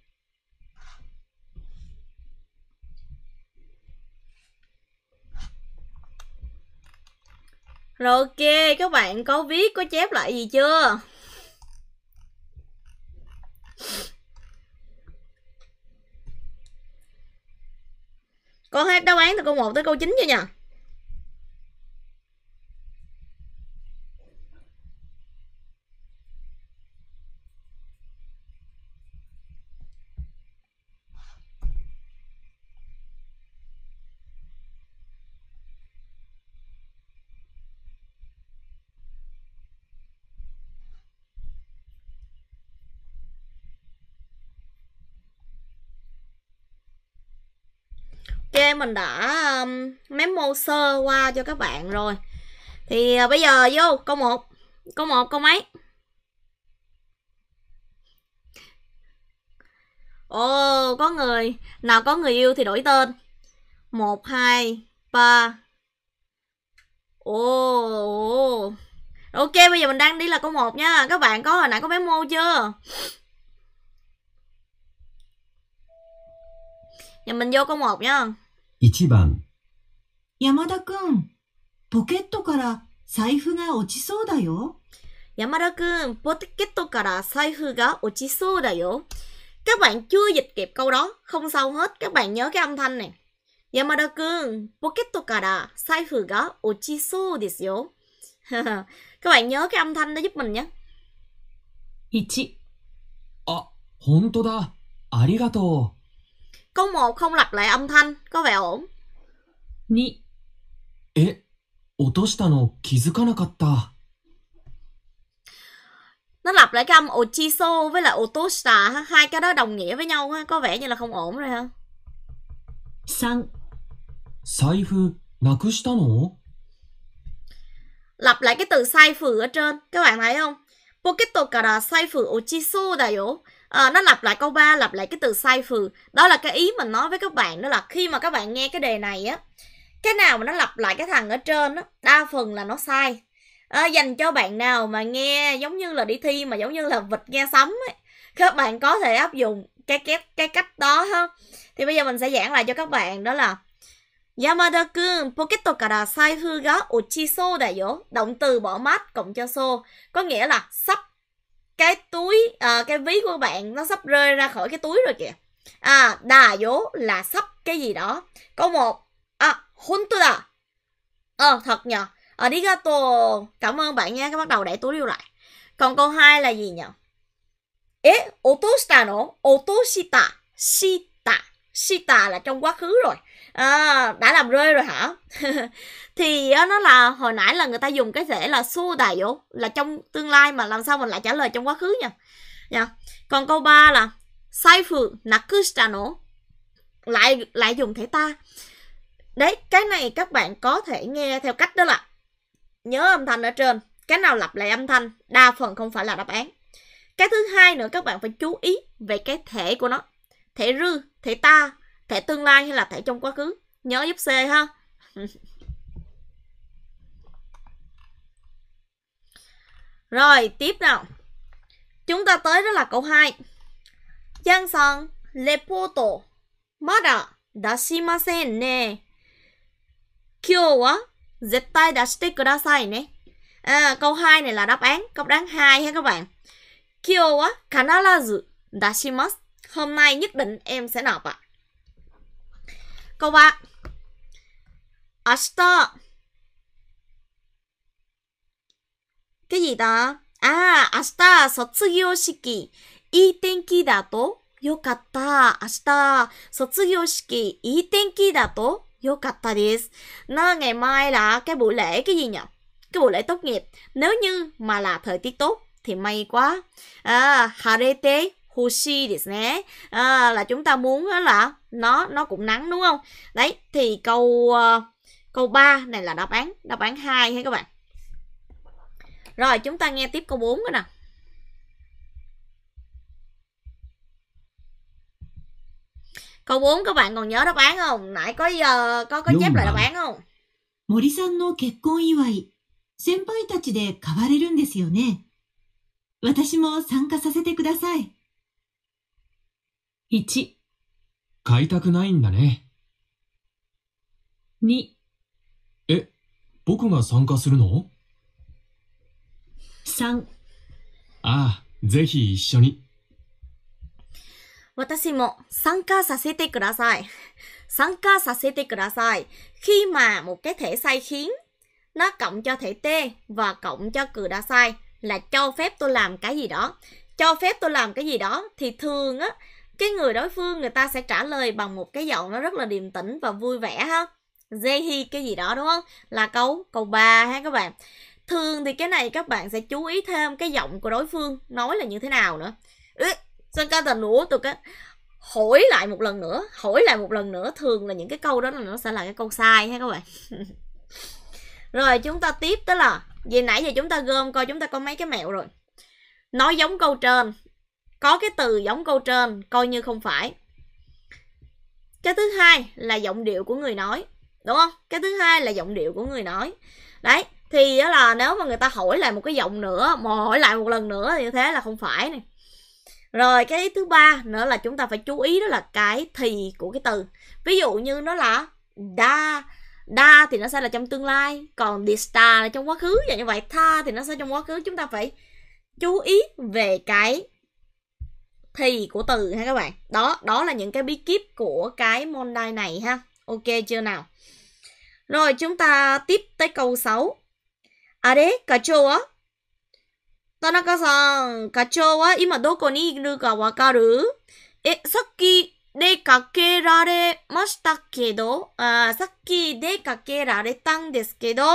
Rồi ok, các bạn có viết, có chép lại gì chưa? Con hết đáp án từ câu 1 tới câu 9 chưa nhỉ? mình đã um, memo sơ qua cho các bạn rồi thì uh, bây giờ vô câu 1 câu 1 câu mấy Ồ, oh, có người Nào có người yêu thì đổi tên 1, 2, 3 Ồ oh. Ok, bây giờ mình đang đi là câu 1 nha Các bạn có hồi nãy có memo chưa Giờ mình vô câu 1 nha 1番山田くん、ポケットから財布が落ちそうだよ。山田くん、ポケットから財布が落ちそうだよ。Các bạn chưa dịch kịp câu đó, không sao hết, các bạn nhớ cái âm thanh này. Yamada kun, pocket kara, saifu ga ochiso desu yo. các bạn nhớ cái âm thanh đó giúp mình nhé. 1. あ、本当だ。ありがとう。Câu 1 không lặp lại âm thanh, có vẻ ổn. Ni. Ê, eh, 落としたの気づかなかった。Nó lặp lại cái âm ochiso với lại otoshita, hai cái đó đồng nghĩa với nhau, có vẻ như là không ổn rồi ha. 3. 財布なくしたの Lặp lại cái từ sai phử ở trên, các bạn thấy không? Poketo kara sai ochiso da yo à, nó lặp lại câu 3 lặp lại cái từ sai phừ đó là cái ý mình nói với các bạn đó là khi mà các bạn nghe cái đề này á cái nào mà nó lặp lại cái thằng ở trên á đa phần là nó sai à, dành cho bạn nào mà nghe giống như là đi thi mà giống như là vịt nghe sấm ấy các bạn có thể áp dụng cái cái cái cách đó ha thì bây giờ mình sẽ giảng lại cho các bạn đó là Yamada kun pocket kara sai hư ga uchiso da yo động từ bỏ mát cộng cho so có nghĩa là sắp cái túi uh, cái ví của bạn nó sắp rơi ra khỏi cái túi rồi kìa à đà dố là sắp cái gì đó câu một à hôn tôi là ờ thật nhờ ở đi gato cảm ơn bạn nha cái bắt đầu đẩy túi đi lại còn câu hai là gì nhỉ ế otoshita no otoshita shita shita là trong quá khứ rồi à, đã làm rơi rồi hả <laughs> thì nó là hồi nãy là người ta dùng cái thể là su đại yếu là trong tương lai mà làm sao mình lại trả lời trong quá khứ nha nha dạ. còn câu 3 là sai phượng nakushitano lại lại dùng thể ta đấy cái này các bạn có thể nghe theo cách đó là nhớ âm thanh ở trên cái nào lặp lại âm thanh đa phần không phải là đáp án cái thứ hai nữa các bạn phải chú ý về cái thể của nó thể rư thể ta thẻ tương lai hay là thẻ trong quá khứ nhớ giúp C ha <laughs> Rồi tiếp nào Chúng ta tới đó là câu 2 Giang sang Lepoto Mada Dashimasen ne Kyo wa Zettai dashite kudasai ne à, Câu 2 này là đáp án Câu đáp án 2 ha các bạn Kyo wa Kanarazu Dashimasu Hôm nay nhất định em sẽ nộp ạ à. 子は、明日、cái gì đó? À, 明日、卒業式。いい天気だとよかった。明日、卒業式。いい天気だとよかったです。Nó ngày mai là cái buổi lễ cái gì nhỉ? Cái buổi lễ tốt nghiệp. Nếu như mà là thời tiết tốt thì may quá. À, harete Hushi desne. À, là chúng ta muốn là nó nó cũng nắng đúng không? Đấy thì câu ờ, câu 3 này là đáp án, đáp án 2 hay các bạn. Rồi chúng ta nghe tiếp câu 4 nữa nè. Câu 4 các bạn còn nhớ đáp án không? Nãy có uh, có có chép lại đáp án không? Mori san no kekkon iwai 先輩たちで変われるんですよね。私も参加させてください。1、買いたくないんだね。2、え、僕が参加するの ?3、ああ、ぜひ一緒に。私も参加させてください。参加させてください。Khi mà một cái thể sai khiến nó cộng cho thể t và cộng cho cừ đa sai là cho phép tôi làm cái gì đó. Cho phép tôi làm cái gì đó thì thường á cái người đối phương người ta sẽ trả lời bằng một cái giọng nó rất là điềm tĩnh và vui vẻ ha jehi cái gì đó đúng không là câu câu 3 ha các bạn thường thì cái này các bạn sẽ chú ý thêm cái giọng của đối phương nói là như thế nào nữa sơn ca tình ủa tôi cái hỏi lại một lần nữa hỏi lại một lần nữa thường là những cái câu đó là nó sẽ là cái câu sai ha các bạn <laughs> rồi chúng ta tiếp tới là vì nãy giờ chúng ta gom coi chúng ta có mấy cái mẹo rồi nói giống câu trên có cái từ giống câu trên coi như không phải cái thứ hai là giọng điệu của người nói đúng không cái thứ hai là giọng điệu của người nói đấy thì đó là nếu mà người ta hỏi lại một cái giọng nữa mà hỏi lại một lần nữa thì thế là không phải này rồi cái thứ ba nữa là chúng ta phải chú ý đó là cái thì của cái từ ví dụ như nó là đa đa thì nó sẽ là trong tương lai còn the là trong quá khứ và như vậy tha thì nó sẽ trong quá khứ chúng ta phải chú ý về cái thì của từ ha các bạn đó đó là những cái bí kíp của cái môn đai này ha ok chưa nào rồi chúng ta tiếp tới câu 6 à đấy cà chô á Tanaka san cachorro wa ima doko ni iru ka wakaru? え、さっき出かけられましたけど、à, sa ki de ka ke à, ra de tang desu kedo.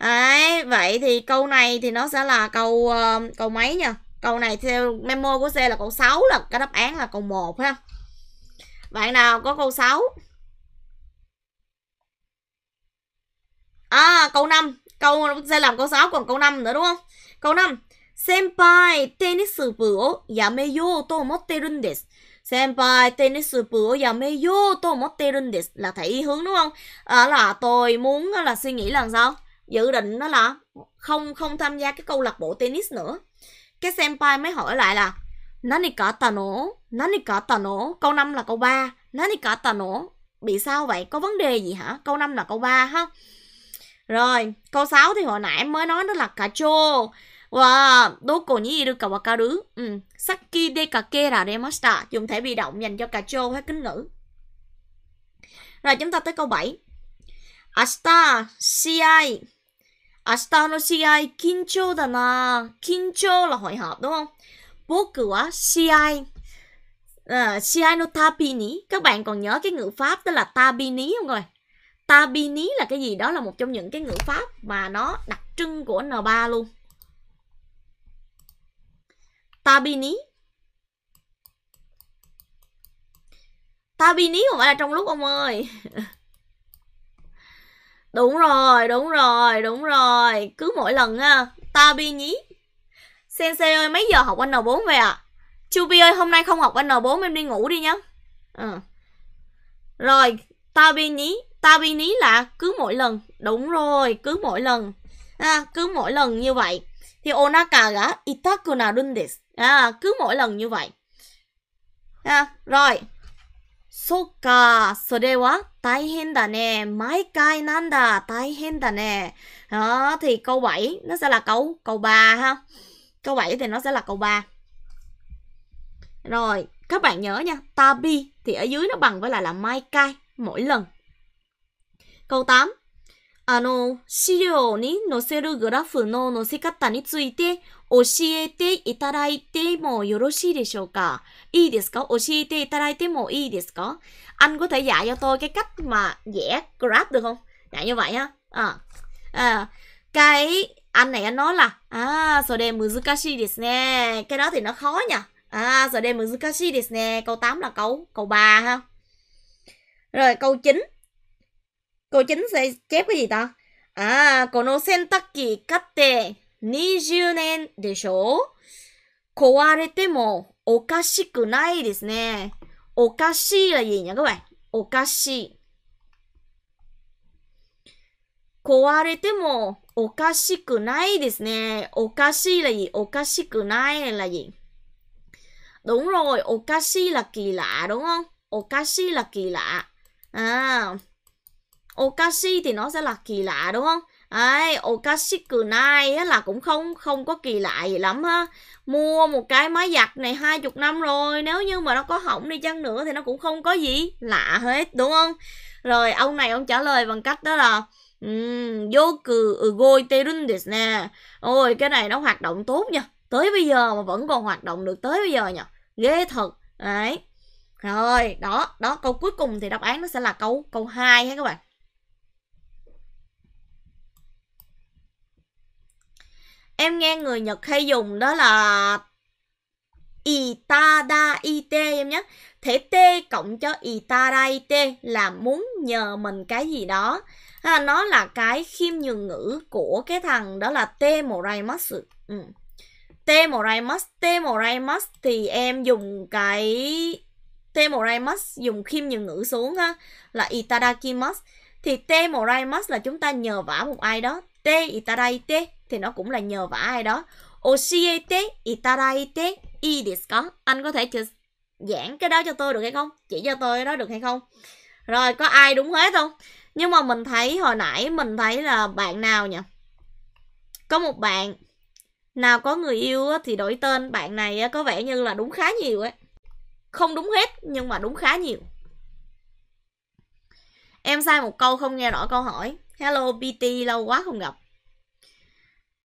Đấy, vậy thì câu này thì nó sẽ là câu uh, câu mấy nha? Câu này theo memo của C là câu 6 là cái đáp án là câu 1 ha. Bạn nào có câu 6? À câu 5, câu C làm câu 6 còn câu 5 nữa đúng không? Câu 5. Senpai tennis bu o yameyou to omotterun desu. Senpai tennis bu o yameyou to omotterun desu là thể hướng đúng không? À, là tôi muốn à, là suy nghĩ là sao? Dự định nó là không không tham gia cái câu lạc bộ tennis nữa cái senpai mới hỏi lại là nani cả tà nổ nani cả tà nổ câu 5 là câu 3 nani cả tà nổ bị sao vậy có vấn đề gì hả câu 5 là câu 3 ha rồi câu 6 thì hồi nãy em mới nói đó là cà chô và đố cổ nhí gì được cậu cà đứ ừ. saki de cà kê là demasta dùng thể bị động dành cho cà chô hay kính ngữ rồi chúng ta tới câu 7 asta ci 明日の試合緊張だな。緊張 là hồi bạn còn nhớ cái ngữ pháp tên là tabini không rồi? Tabini là cái gì đó là một trong những cái ngữ pháp mà nó đặc trưng của N3 luôn. Tabini. Tabini không phải là trong lúc ông ơi. <laughs> Đúng rồi, đúng rồi, đúng rồi Cứ mỗi lần ta bi nhí Sensei ơi mấy giờ học N4 về ạ à? Chubi ơi hôm nay không học N4 em đi ngủ đi nhá ừ. Rồi bi nhí ta bi nhí là cứ mỗi lần Đúng rồi cứ mỗi lần à, Cứ mỗi lần như vậy Thì Onaka gã Itaku na run à, Cứ mỗi lần như vậy à, Rồi Soka sore wa Đại hen nè, mái cai nan đà, đại hen nè. thì câu 7 nó sẽ là câu câu 3 ha. Câu 7 thì nó sẽ là câu 3. Rồi, các bạn nhớ nha, tabi thì ở dưới nó bằng với lại là mai Kai mỗi lần. Câu 8. あの、資料に載せるグラフの載せ方について教えていただいてもよろしいでしょうかいいですか教えていただいてもいいですか anh có thể dạy cho tôi cái cách mà vẽ graph được không dạy như vậy ha à, à, cái anh này anh nói là à so muzukashi desu ne cái đó thì nó khó nha à so muzukashi desu ne câu 8 là câu câu 3 ha rồi câu 9 câu 9 sẽ chép cái gì ta à kono sentaki katte 20 nen desho 壊れてもおかしくないですね。おかしいらいいんや、ごめん。おかしい。壊れてもおかしくないですね。おかしいらいい。おかしくないらいい。どんろい。おかしいらきら。どんろおかしいらきら。うん。おかしいってなぜらきら。どんろ ấy Okashiku Nai á, là cũng không không có kỳ lạ gì lắm ha mua một cái máy giặt này hai chục năm rồi nếu như mà nó có hỏng đi chăng nữa thì nó cũng không có gì lạ hết đúng không rồi ông này ông trả lời bằng cách đó là Yoku Ugoi Terun nè Ôi cái này nó hoạt động tốt nha Tới bây giờ mà vẫn còn hoạt động được tới bây giờ nha Ghê thật Đấy Rồi đó Đó câu cuối cùng thì đáp án nó sẽ là câu câu 2 ha các bạn Em nghe người Nhật hay dùng đó là itadaite em nhé. Thể t cộng cho itadaite là muốn nhờ mình cái gì đó. À, nó là cái khiêm nhường ngữ của cái thằng đó là te moraimasu. Ừ. moraimasu, te moraimasu thì em dùng cái te moraimasu dùng khiêm nhường ngữ xuống ha là itadakimasu thì te moraimasu là chúng ta nhờ vả một ai đó te itadaite thì nó cũng là nhờ vả ai đó. Oshiete itadaite i Anh có thể giảng cái đó cho tôi được hay không? Chỉ cho tôi cái đó được hay không? Rồi có ai đúng hết không? Nhưng mà mình thấy hồi nãy mình thấy là bạn nào nhỉ? Có một bạn nào có người yêu thì đổi tên bạn này có vẻ như là đúng khá nhiều ấy. Không đúng hết nhưng mà đúng khá nhiều. Em sai một câu không nghe rõ câu hỏi. Hello PT, lâu quá không gặp.